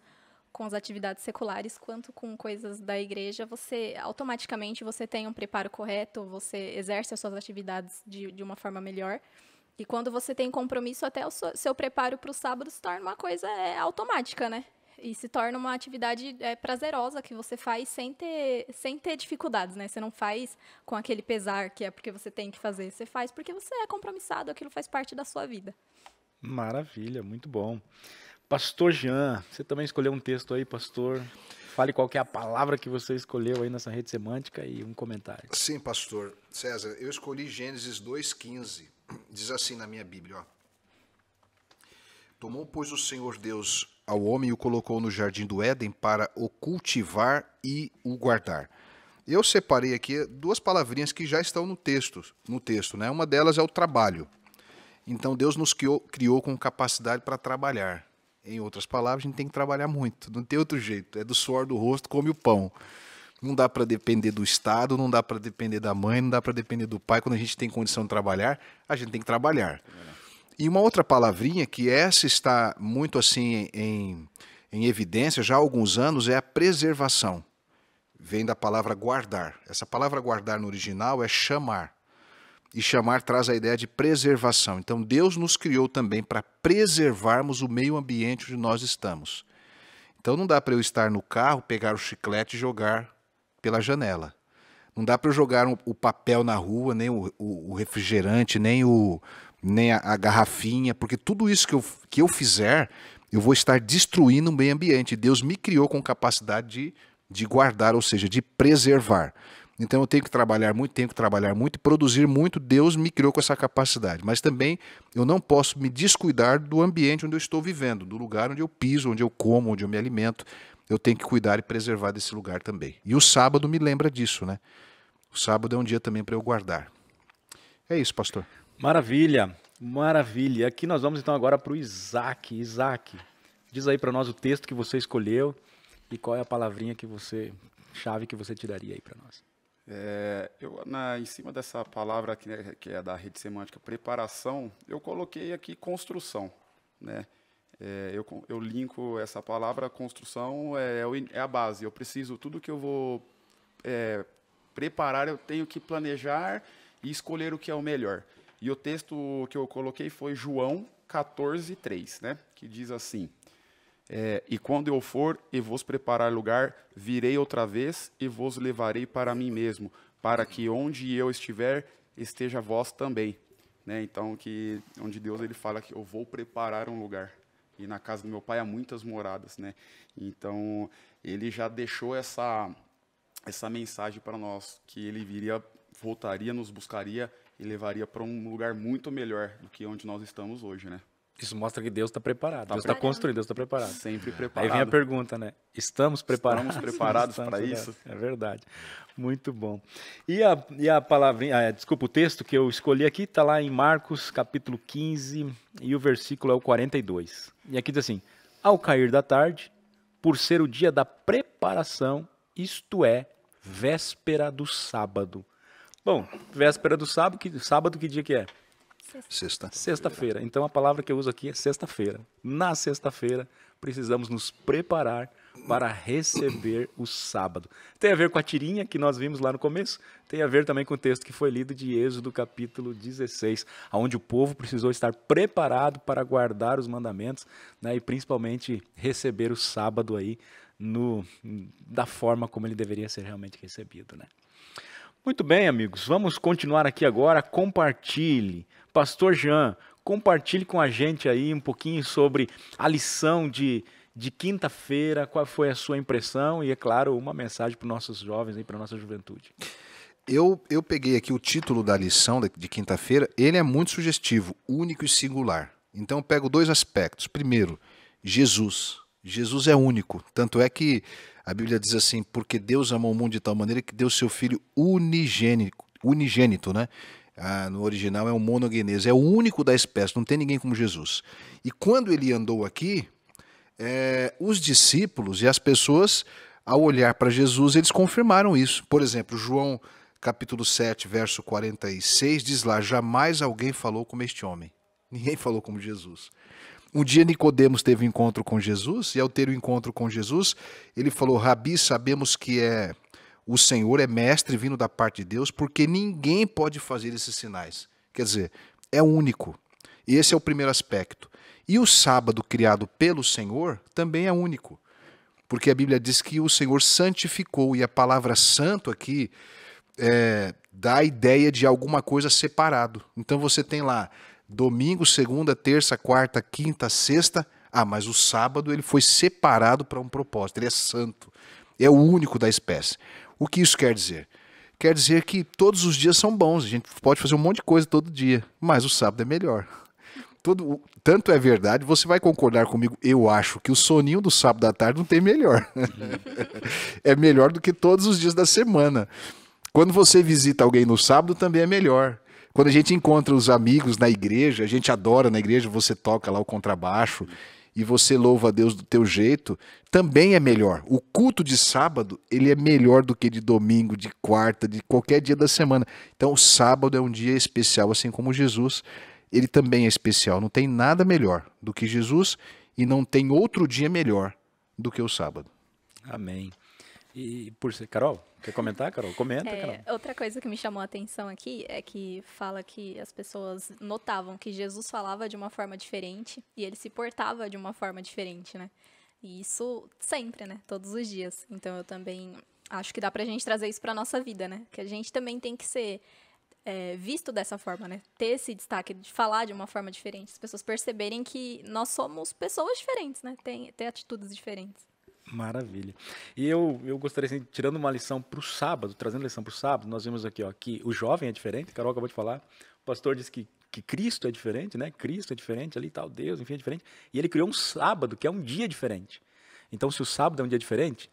com as atividades seculares quanto com coisas da igreja, você automaticamente você tem um preparo correto, você exerce as suas atividades de, de uma forma melhor. E quando você tem compromisso, até o seu, seu preparo para o sábado se torna uma coisa é, automática, né? E se torna uma atividade é, prazerosa que você faz sem ter, sem ter dificuldades, né? Você não faz com aquele pesar que é porque você tem que fazer. Você faz porque você é compromissado, aquilo faz parte da sua vida. Maravilha, muito bom. Pastor Jean, você também escolheu um texto aí, pastor. Fale qual é a palavra que você escolheu aí nessa rede semântica e um comentário. Sim, pastor. César, eu escolhi Gênesis 2,15. Diz assim na minha Bíblia, ó. Tomou, pois, o Senhor Deus ao homem e o colocou no jardim do Éden para o cultivar e o guardar. Eu separei aqui duas palavrinhas que já estão no texto, no texto, né? Uma delas é o trabalho. Então Deus nos criou, criou com capacidade para trabalhar. Em outras palavras, a gente tem que trabalhar muito. Não tem outro jeito. É do suor do rosto, come o pão. Não dá para depender do Estado, não dá para depender da mãe, não dá para depender do pai. Quando a gente tem condição de trabalhar, a gente tem que trabalhar. E uma outra palavrinha que essa está muito assim em, em evidência já há alguns anos é a preservação. Vem da palavra guardar. Essa palavra guardar no original é chamar. E chamar traz a ideia de preservação. Então, Deus nos criou também para preservarmos o meio ambiente onde nós estamos. Então, não dá para eu estar no carro, pegar o chiclete e jogar pela janela. Não dá para eu jogar o papel na rua, nem o, o, refrigerante, nem, o, nem a, a garrafinha, porque tudo isso que eu, que eu fizer, eu vou estar destruindo o meio ambiente. Deus me criou com capacidade de, de guardar, ou seja, de preservar. Então eu tenho que trabalhar muito, tenho que trabalhar muito, produzir muito. Deus me criou com essa capacidade. Mas também eu não posso me descuidar do ambiente onde eu estou vivendo, do lugar onde eu piso, onde eu como, onde eu me alimento. Eu tenho que cuidar e preservar desse lugar também. E o sábado me lembra disso, né? O sábado é um dia também para eu guardar. É isso, pastor. Maravilha, maravilha. Aqui nós vamos então agora para o Isaac. Isaac, diz aí para nós o texto que você escolheu e qual é a palavrinha que você, chave que você tiraria aí para nós. É, eu, na, em cima dessa palavra que, né, que, é da rede semântica, preparação, eu coloquei aqui construção. Né? É, eu, eu linko essa palavra, construção é, é, é, a base. Eu preciso, tudo que eu vou é, preparar, eu tenho que planejar e escolher o que é o melhor. E o texto que eu coloquei foi João 14:3, né? que diz assim: é, e quando eu for e vos preparar lugar, virei outra vez e vos levarei para mim mesmo, para que onde eu estiver, esteja vós também. Né? Então, que onde Deus ele fala que eu vou preparar um lugar. E na casa do meu pai há muitas moradas. Né? Então, ele já deixou essa, essa mensagem para nós, que ele viria, voltaria, nos buscaria e levaria para um lugar muito melhor do que onde nós estamos hoje. Né? Isso mostra que Deus está preparado. Tá Deus está construindo, Deus está preparado. Sempre preparado. Aí vem a pergunta, né? Estamos preparados? Estamos preparados para isso? É verdade. Muito bom. E a, e a palavrinha, ah, é, desculpa, o texto que eu escolhi aqui está lá em Marcos capítulo 15 e o versículo é o 42. E aqui diz assim, ao cair da tarde, por ser o dia da preparação, isto é, véspera do sábado. Bom, véspera do sábado, que, sábado que dia que é? Sexta. Sexta-feira. Então a palavra que eu uso aqui é sexta-feira. Na sexta-feira precisamos nos preparar para receber o sábado. Tem a ver com a tirinha que nós vimos lá no começo, tem a ver também com o texto que foi lido de Êxodo capítulo 16, onde o povo precisou estar preparado para guardar os mandamentos né, e principalmente receber o sábado aí no, da forma como ele deveria ser realmente recebido. Né? Muito bem, amigos, vamos continuar aqui agora. Compartilhe, Pastor Jean, compartilhe com a gente aí um pouquinho sobre a lição de, de quinta-feira, qual foi a sua impressão e, é claro, uma mensagem para os nossos jovens e para a nossa juventude. Eu, eu peguei aqui o título da lição de, de quinta-feira, ele é muito sugestivo, único e singular. Então eu pego dois aspectos. Primeiro, Jesus. Jesus é único. Tanto é que a Bíblia diz assim, porque Deus amou o mundo de tal maneira que deu seu Filho unigênico, unigênito, né? Ah, no original é um monogenes, é o único da espécie, não tem ninguém como Jesus. E quando ele andou aqui, é, os discípulos e as pessoas, ao olhar para Jesus, eles confirmaram isso. Por exemplo, João capítulo 7, verso 46, diz lá: Jamais alguém falou como este homem. Ninguém falou como Jesus. Um dia Nicodemos teve um encontro com Jesus, e ao ter o um encontro com Jesus, ele falou: Rabi, sabemos que é o Senhor é mestre vindo da parte de Deus, porque ninguém pode fazer esses sinais. Quer dizer, é único. Esse é o primeiro aspecto. E o sábado criado pelo Senhor também é único. Porque a Bíblia diz que o Senhor santificou, e a palavra santo aqui é, dá a ideia de alguma coisa separado. Então você tem lá domingo, segunda, terça, quarta, quinta, sexta. Ah, mas o sábado ele foi separado para um propósito, ele é santo, é o único da espécie. O que isso quer dizer? Quer dizer que todos os dias são bons, a gente pode fazer um monte de coisa todo dia, mas o sábado é melhor. Todo, tanto é verdade, você vai concordar comigo, eu acho que o soninho do sábado à tarde não tem melhor. é melhor do que todos os dias da semana. Quando você visita alguém no sábado também é melhor. Quando a gente encontra os amigos na igreja, a gente adora na igreja, você toca lá o contrabaixo e você louva a Deus do teu jeito, também é melhor. O culto de sábado, ele é melhor do que de domingo, de quarta, de qualquer dia da semana. Então, o sábado é um dia especial, assim como Jesus, ele também é especial. Não tem nada melhor do que Jesus e não tem outro dia melhor do que o sábado. Amém. E por ser. Carol, quer comentar, Carol? Comenta, é, Carol. Outra coisa que me chamou a atenção aqui é que fala que as pessoas notavam que Jesus falava de uma forma diferente e ele se portava de uma forma diferente, né? E isso sempre, né? Todos os dias. Então eu também acho que dá pra gente trazer isso pra nossa vida, né? Que a gente também tem que ser. É, visto dessa forma, né? Ter esse destaque de falar de uma forma diferente, as pessoas perceberem que nós somos pessoas diferentes, né? Tem, ter atitudes diferentes. Maravilha. E eu, eu gostaria, assim, tirando uma lição para o sábado, trazendo lição para o sábado, nós vimos aqui ó, que o jovem é diferente, Carol acabou de falar, o pastor disse que, que Cristo é diferente, né? Cristo é diferente ali, tal, Deus, enfim, é diferente. E ele criou um sábado, que é um dia diferente. Então, se o sábado é um dia diferente,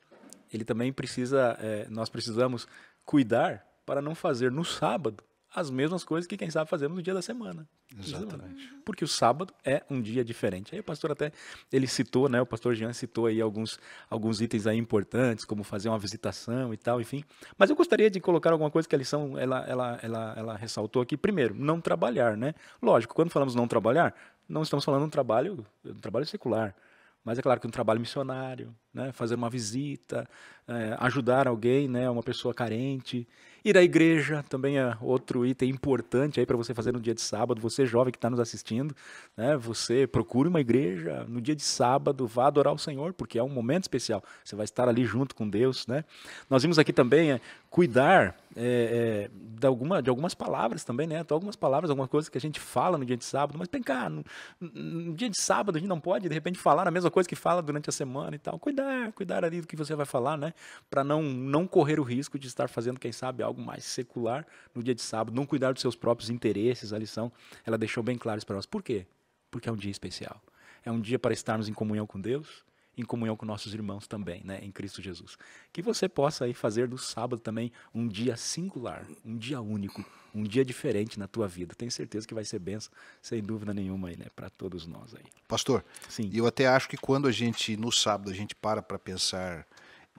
ele também precisa, é, nós precisamos cuidar para não fazer no sábado as mesmas coisas que, quem sabe, fazemos no dia da semana. Exatamente. Porque o sábado é um dia diferente. Aí o pastor até, ele citou, né, o pastor Jean citou aí alguns, alguns itens aí importantes, como fazer uma visitação e tal, enfim. Mas eu gostaria de colocar alguma coisa que a lição, ela, ela, ela, ela ressaltou aqui. Primeiro, não trabalhar, né? Lógico, quando falamos não trabalhar, não estamos falando de um trabalho, um trabalho secular. Mas é claro que um trabalho missionário, né? fazer uma visita, é, ajudar alguém, né? uma pessoa carente. Ir à igreja também é outro item importante aí para você fazer no dia de sábado. Você jovem que está nos assistindo, né? Você procure uma igreja no dia de sábado, vá adorar o Senhor, porque é um momento especial. Você vai estar ali junto com Deus, né? Nós vimos aqui também é, cuidar é, é, de, alguma, de algumas palavras também, né? Então, algumas palavras, alguma coisa que a gente fala no dia de sábado, mas vem cá, no, no, dia de sábado a gente não pode, de repente, falar a mesma coisa que fala durante a semana e tal. Cuidar, cuidar ali do que você vai falar, né? Para não, não correr o risco de estar fazendo, quem sabe, algo algo mais secular no dia de sábado, não cuidar dos seus próprios interesses, a lição, ela deixou bem claro isso para nós. Por quê? Porque é um dia especial. É um dia para estarmos em comunhão com Deus, em comunhão com nossos irmãos também, né, em Cristo Jesus. Que você possa aí fazer do sábado também um dia singular, um dia único, um dia diferente na tua vida. Tenho certeza que vai ser benção, sem dúvida nenhuma aí, né, para todos nós aí. Pastor, sim. Eu até acho que quando a gente no sábado a gente para para pensar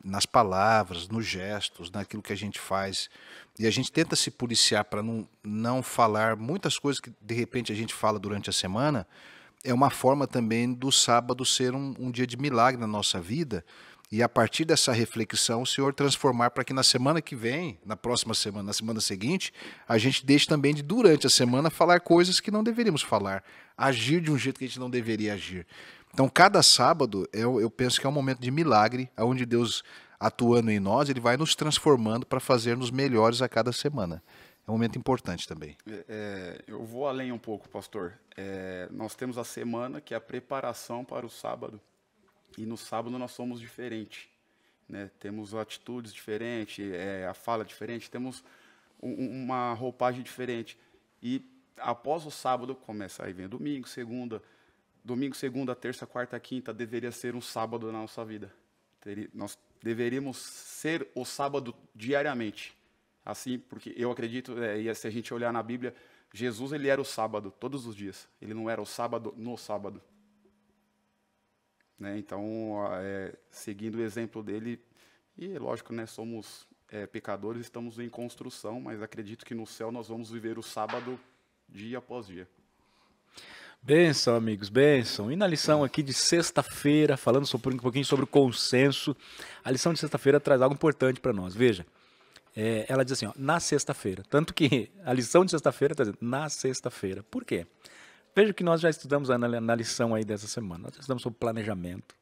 nas palavras, nos gestos, naquilo que a gente faz. E a gente tenta se policiar para não, não falar muitas coisas que de repente a gente fala durante a semana. É uma forma também do sábado ser um, um dia de milagre na nossa vida. E a partir dessa reflexão, o Senhor transformar para que na semana que vem, na próxima semana, na semana seguinte, a gente deixe também de, durante a semana, falar coisas que não deveríamos falar, agir de um jeito que a gente não deveria agir. Então, cada sábado, eu, eu penso que é um momento de milagre, onde Deus, atuando em nós, ele vai nos transformando para fazermos melhores a cada semana. É um momento importante também. É, é, eu vou além um pouco, pastor. É, nós temos a semana que é a preparação para o sábado. E no sábado nós somos diferentes. Né? Temos atitudes diferentes, é, a fala é diferente, temos um, uma roupagem diferente. E após o sábado, começa aí vem domingo, segunda, domingo, segunda, terça, quarta, quinta deveria ser um sábado na nossa vida. Nós deveríamos ser o sábado diariamente. Assim, porque eu acredito, é, e se a gente olhar na Bíblia, Jesus ele era o sábado todos os dias. Ele não era o sábado no sábado. Né? Então, é, seguindo o exemplo dele, e lógico, né, somos é, pecadores, estamos em construção, mas acredito que no céu nós vamos viver o sábado dia após dia. Benção, amigos, benção. E na lição aqui de sexta-feira, falando sobre, um pouquinho sobre o consenso, a lição de sexta-feira traz algo importante para nós. Veja, é, ela diz assim, ó, na sexta-feira. Tanto que a lição de sexta-feira está dizendo, na sexta-feira. Por quê? Veja que nós já estudamos na, na lição aí dessa semana. Nós estudamos sobre planejamento,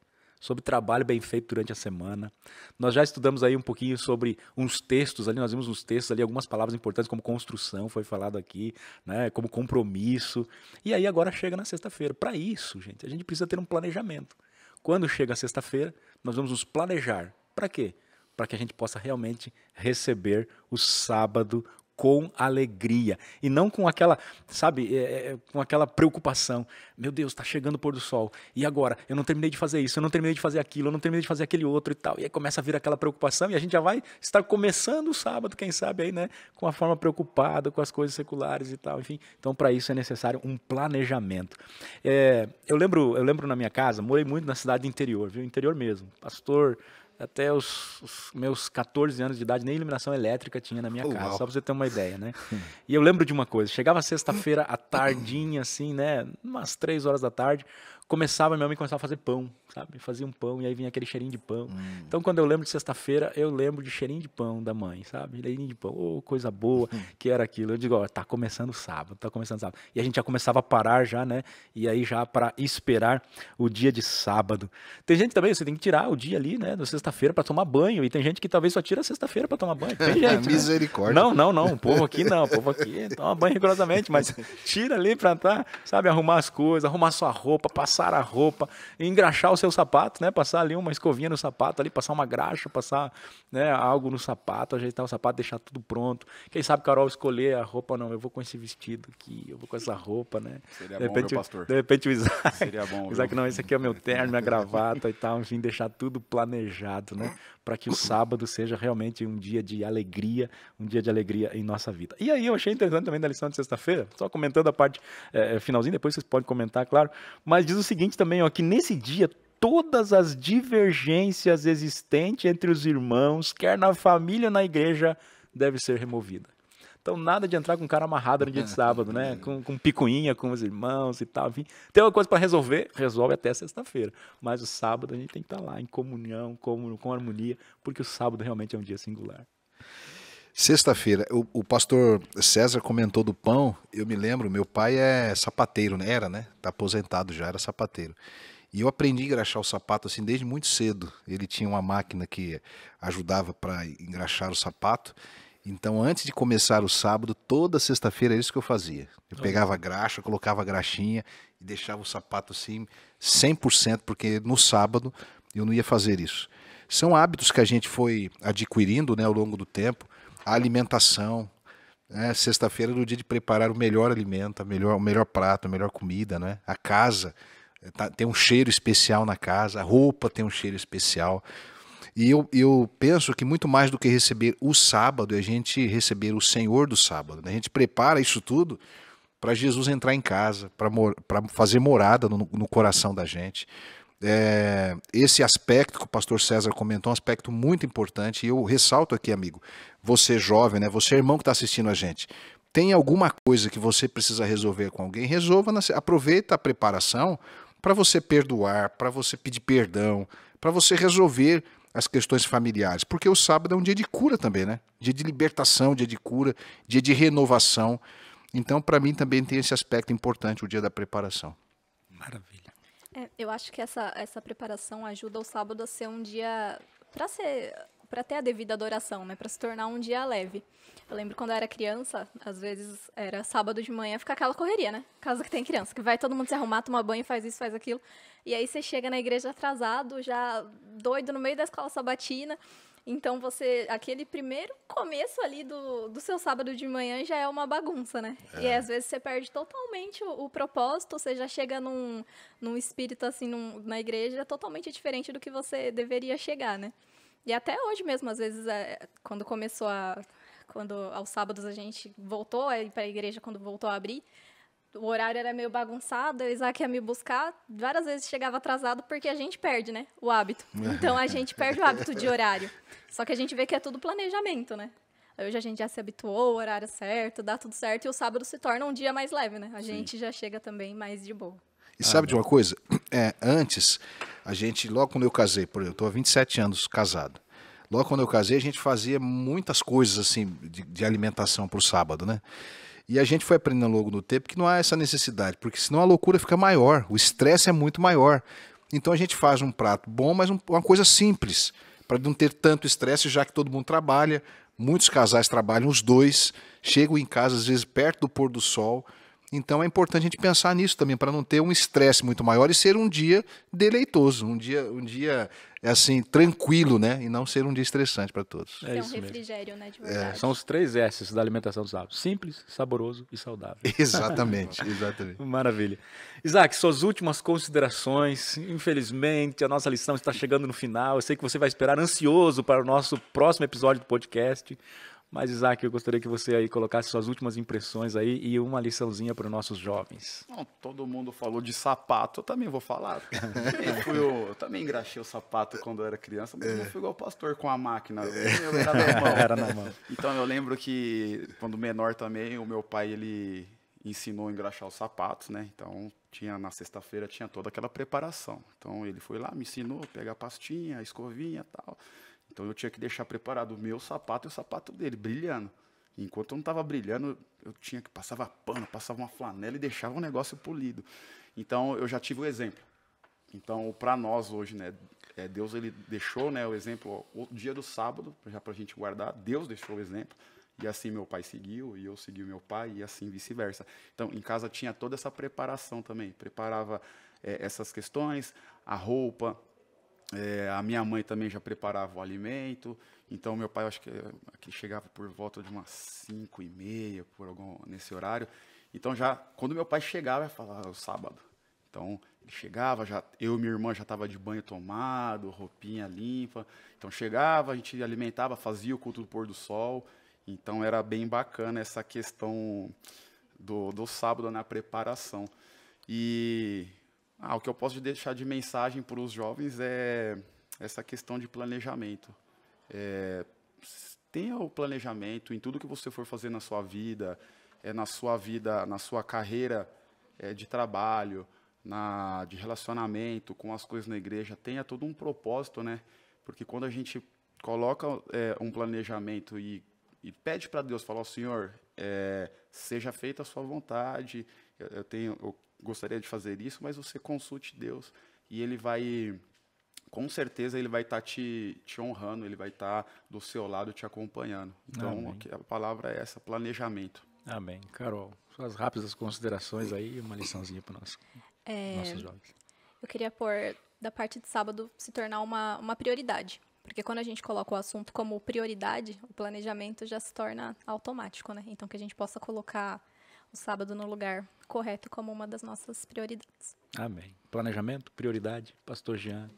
sobre trabalho bem feito durante a semana. Nós já estudamos aí um pouquinho sobre uns textos ali, nós vimos uns textos ali, algumas palavras importantes como construção, foi falado aqui, né, como compromisso. E aí agora chega na sexta-feira. Para isso, gente, a gente precisa ter um planejamento. Quando chega a sexta-feira, nós vamos nos planejar. Para quê? Para que a gente possa realmente receber o sábado com alegria e não com aquela, sabe, é, é, é com aquela preocupação. Meu Deus, está chegando o pôr do sol. E agora? Eu não terminei de fazer isso, eu não terminei de fazer aquilo, eu não terminei de fazer aquele outro e tal. E aí começa a vir aquela preocupação e a gente já vai estar começando o sábado, quem sabe aí, né, com a forma preocupada com as coisas seculares e tal. Enfim, então para isso é necessário um planejamento. É, eu lembro, eu lembro na minha casa, morei muito na cidade do interior, viu, interior mesmo. Pastor até os, os, meus 14 anos de idade, nem iluminação elétrica tinha na minha oh, casa, só pra você ter uma ideia, né? e eu lembro de uma coisa, chegava sexta-feira à tardinha, assim, né? Umas três horas da tarde, começava, minha mãe começava a fazer pão, sabe? Fazia um pão e aí vinha aquele cheirinho de pão. Hum. Então, quando eu lembro de sexta-feira, eu lembro de cheirinho de pão da mãe, sabe? Cheirinho de pão, ô, oh, coisa boa, que era aquilo. Eu digo, ó, tá começando sábado, tá começando sábado. E a gente já começava a parar já, né? E aí já para esperar o dia de sábado. Tem gente também, você tem que tirar o dia ali, né, da sexta-feira para tomar banho. E tem gente que talvez só tira sexta-feira para tomar banho. Tem gente, né? Misericórdia. Né? Não, não, não. O povo aqui não, o povo aqui toma banho rigorosamente, mas tira ali para tá, sabe, arrumar as coisas, arrumar sua roupa, passar passar a roupa, engraxar o seu sapato, né? Passar ali uma escovinha no sapato, ali passar uma graxa, passar né, algo no sapato, ajeitar o sapato, deixar tudo pronto. Quem sabe Carol escolher a roupa, não, eu vou com esse vestido aqui, eu vou com essa roupa, né? Seria de repente, bom, pastor? De repente o Isaac, Seria bom, Isaac não, esse aqui é o meu terno, minha gravata e tal, enfim, deixar tudo planejado, né? Para que o sábado seja realmente um dia de alegria, um dia de alegria em nossa vida. E aí eu achei interessante também da lição de sexta-feira, só comentando a parte é, finalzinho, depois vocês podem comentar, claro, mas diz o o seguinte também, ó, que nesse dia todas as divergências existentes entre os irmãos, quer na família ou na igreja, deve ser removida. Então, nada de entrar com o cara amarrado no dia de sábado, né? Com, com picuinha com os irmãos e tal. Tem uma coisa para resolver? Resolve até sexta-feira. Mas o sábado a gente tem que estar tá lá em comunhão, com, com harmonia, porque o sábado realmente é um dia singular. Sexta-feira, o, o, pastor César comentou do pão. Eu me lembro, meu pai é sapateiro, né? Era, né? Tá aposentado já, era sapateiro. E eu aprendi a engraxar o sapato assim desde muito cedo. Ele tinha uma máquina que ajudava para engraxar o sapato. Então, antes de começar o sábado, toda sexta-feira é isso que eu fazia. Eu pegava graxa, colocava graxinha e deixava o sapato assim 100%, porque no sábado eu não ia fazer isso. São hábitos que a gente foi adquirindo né, ao longo do tempo a alimentação. Né? Sexta-feira é o dia de preparar o melhor alimento, a melhor, o melhor prato, a melhor comida, né? A casa eh, tá, tem um cheiro especial na casa, a roupa tem um cheiro especial. E eu, eu penso que muito mais do que receber o sábado, é a gente receber o Senhor do sábado. Né? A gente prepara isso tudo para Jesus entrar em casa, para mor fazer morada no, no coração da gente é, esse aspecto que o pastor César comentou, é um aspecto muito importante, e eu ressalto aqui, amigo, você jovem, né, você é irmão que está assistindo a gente, tem alguma coisa que você precisa resolver com alguém, resolva, na, aproveita a preparação para você perdoar, para você pedir perdão, para você resolver as questões familiares, porque o sábado é um dia de cura também, né? Dia de libertação, dia de cura, dia de renovação. Então, para mim também tem esse aspecto importante, o dia da preparação. Maravilha. É, eu acho que essa, essa preparação ajuda o sábado a ser um dia para ser para ter a devida adoração, né? Para se tornar um dia leve. Eu lembro quando eu era criança, às vezes era sábado de manhã, fica aquela correria, né? Casa que tem criança, que vai todo mundo se arrumar, toma banho, faz isso, faz aquilo. E aí você chega na igreja atrasado, já doido no meio da escola sabatina. Então você, aquele primeiro começo ali do, do seu sábado de manhã já é uma bagunça, né? É. E às vezes você perde totalmente o, o, propósito, você já chega num, num espírito assim num, na igreja totalmente diferente do que você deveria chegar, né? E até hoje mesmo, às vezes, é, quando começou a. Quando aos sábados a gente voltou a ir para a igreja, quando voltou a abrir, o horário era meio bagunçado, o Isaac ia me buscar, várias vezes chegava atrasado, porque a gente perde, né? O hábito. Então a gente perde o hábito de horário. Só que a gente vê que é tudo planejamento, né? Hoje a gente já se habituou, o horário certo, dá tudo certo, e o sábado se torna um dia mais leve, né? A gente já chega também mais de boa. E ah, sabe de uma coisa? É, antes, a gente, logo quando eu casei, por exemplo, eu tô há 27 anos casado. Logo quando eu casei, a gente fazia muitas coisas assim de, de alimentação para o sábado, né? E a gente foi aprendendo logo no tempo que não há essa necessidade, porque senão a loucura fica maior, o estresse é muito maior. Então a gente faz um prato bom, mas um, uma coisa simples, para não ter tanto estresse, já que todo mundo trabalha, muitos casais trabalham os dois, chegam em casa às vezes perto do pôr do sol, então é importante a gente pensar nisso também, para não ter um estresse muito maior e ser um dia deleitoso, um dia, um dia assim, tranquilo, né? E não ser um dia estressante para todos. É, é um refrigério, mesmo. né? De é, verdade. É. São os três S's da alimentação dos saudável: simples, saboroso e saudável. Exatamente, exatamente. Maravilha. Isaac, suas últimas considerações. Infelizmente, a nossa lição está chegando no final. Eu sei que você vai esperar ansioso para o nosso próximo episódio do podcast. Mas, Isaac, eu gostaria que você aí colocasse suas últimas impressões aí e uma liçãozinha para os nossos jovens. Não, todo mundo falou de sapato, eu também vou falar. Eu, fui, eu também engraxei o sapato quando eu era criança, mas é. fui igual o pastor com a máquina. É. Eu era na mão. Era na mão. Então, eu lembro que, quando menor também, o meu pai, ele ensinou a engraxar os sapatos, né? Então, tinha na sexta-feira tinha toda aquela preparação. Então, ele foi lá, me ensinou a pegar pastinha, escovinha, tal. Então eu tinha que deixar preparado o meu sapato e o sapato dele, brilhando. E enquanto eu não estava brilhando, eu tinha que passava pano, passava uma flanela e deixava o negócio polido. Então eu já tive o exemplo. Então, para nós hoje, né, é, Deus ele deixou né, o exemplo, ó, o dia do sábado, já para a gente guardar, Deus deixou o exemplo. E assim meu pai seguiu, e eu segui meu pai, e assim vice-versa. Então, em casa tinha toda essa preparação também. Preparava é, essas questões, a roupa, é, a minha mãe também já preparava o alimento, então meu pai acho que, que chegava por volta de umas 5 e meia, por algum, nesse horário. Então já, quando meu pai chegava, eu falava, é o sábado. Então ele chegava, já, eu e minha irmã já estava de banho tomado, roupinha limpa. Então chegava, a gente alimentava, fazia o culto do pôr do sol. Então era bem bacana essa questão do, do sábado na preparação. E ah, o que eu posso deixar de mensagem para os jovens é essa questão de planejamento. É, tenha o planejamento em tudo que você for fazer na sua vida, é, na sua vida, na sua carreira é, de trabalho, na, de relacionamento com as coisas na igreja. Tenha todo um propósito, né? Porque quando a gente coloca é, um planejamento e, e pede para Deus, falar, Senhor, é, seja feita a sua vontade, eu, eu tenho, eu gostaria de fazer isso, mas você consulte Deus e ele vai com certeza ele vai estar tá te, te, honrando, ele vai estar tá do seu lado te acompanhando. Então, a palavra é essa, planejamento. Amém. Carol, suas rápidas considerações aí e uma liçãozinha para nós, é, Eu queria pôr da parte de sábado se tornar uma, uma prioridade. Porque quando a gente coloca o assunto como prioridade, o planejamento já se torna automático, né? Então, que a gente possa colocar o sábado no lugar correto como uma das nossas prioridades. Amém. Planejamento, prioridade, pastor Jean.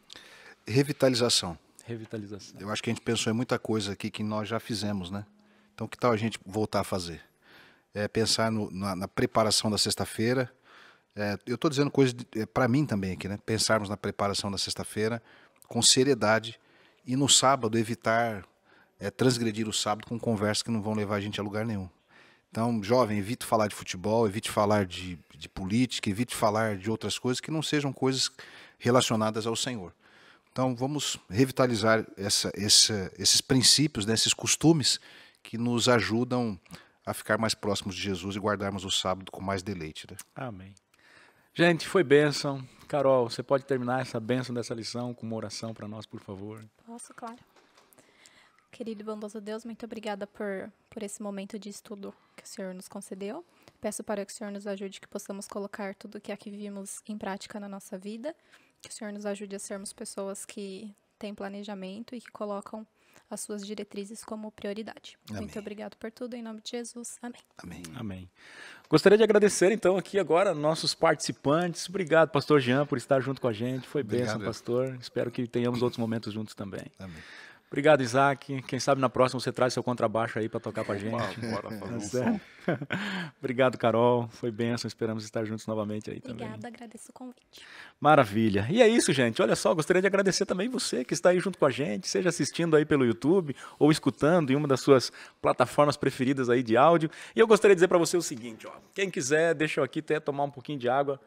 Revitalização. Revitalização. Eu acho que a gente pensou em muita coisa aqui que nós já fizemos, né? Então, que tal a gente voltar a fazer? É, pensar no, na, na, preparação da sexta-feira. É, eu estou dizendo coisas é, para mim também aqui, né? Pensarmos na preparação da sexta-feira com seriedade e no sábado evitar é, transgredir o sábado com conversas que não vão levar a gente a lugar nenhum. Então, jovem, evite falar de futebol, evite falar de, de política, evite falar de outras coisas que não sejam coisas relacionadas ao Senhor. Então, vamos revitalizar essa, essa, esses princípios, né, esses costumes que nos ajudam a ficar mais próximos de Jesus e guardarmos o sábado com mais deleite. Né? Amém. Gente, foi bênção. Carol, você pode terminar essa bênção dessa lição com uma oração para nós, por favor? Posso, claro. Querido e bondoso Deus, muito obrigada por, por esse momento de estudo que o Senhor nos concedeu. Peço para que o Senhor nos ajude que possamos colocar tudo o que aqui vivemos em prática na nossa vida. Que o Senhor nos ajude a sermos pessoas que têm planejamento e que colocam as suas diretrizes como prioridade. Amém. Muito obrigado por tudo, em nome de Jesus. Amém. Amém. Amém. Gostaria de agradecer, então, aqui agora nossos participantes. Obrigado, pastor Jean, por estar junto com a gente. Foi bênção, pastor. Espero que tenhamos outros momentos juntos também. Amém. Obrigado, Isaac. Quem sabe na próxima você traz seu contrabaixo aí para tocar para gente. Bora, fazer um tá Obrigado, Carol. Foi benção. Esperamos estar juntos novamente aí também. Obrigado, agradeço o convite. Maravilha. E é isso, gente. Olha só, gostaria de agradecer também você que está aí junto com a gente, seja assistindo aí pelo YouTube ou escutando em uma das suas plataformas preferidas aí de áudio. E eu gostaria de dizer para você o seguinte, ó. Quem quiser, deixa eu aqui até tomar um pouquinho de água.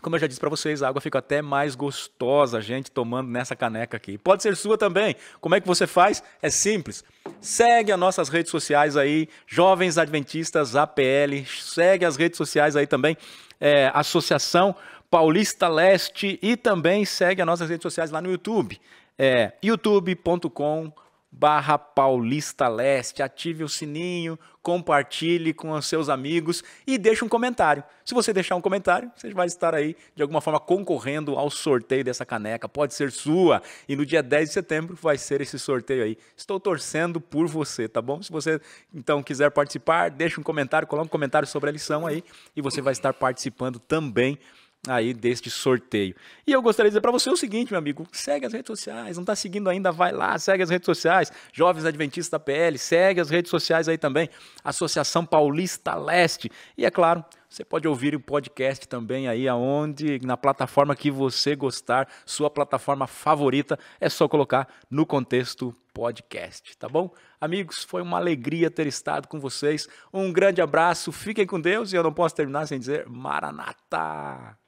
Como eu já disse para vocês, a água fica até mais gostosa, gente, tomando nessa caneca aqui. Pode ser sua também. Como é que você faz? É simples. Segue as nossas redes sociais aí, Jovens Adventistas APL. Segue as redes sociais aí também, é, Associação Paulista Leste. E também segue as nossas redes sociais lá no YouTube. É youtube.com.br barra Paulista Leste. Ative o sininho, compartilhe com os seus amigos e deixe um comentário. Se você deixar um comentário, você vai estar aí de alguma forma concorrendo ao sorteio dessa caneca. Pode ser sua. E no dia 10 de setembro vai ser esse sorteio aí. Estou torcendo por você, tá bom? Se você então quiser participar, deixe um comentário, coloque um comentário sobre a lição aí e você vai estar participando também aí deste sorteio. E eu gostaria de dizer para você o seguinte, meu amigo, segue as redes sociais, não está seguindo ainda, vai lá, segue as redes sociais, Jovens Adventistas da PL, segue as redes sociais aí também, Associação Paulista Leste, e é claro, você pode ouvir o podcast também aí aonde, na plataforma que você gostar, sua plataforma favorita, é só colocar no contexto podcast, tá bom? Amigos, foi uma alegria ter estado com vocês. Um grande abraço, fiquem com Deus e eu não posso terminar sem dizer maranata.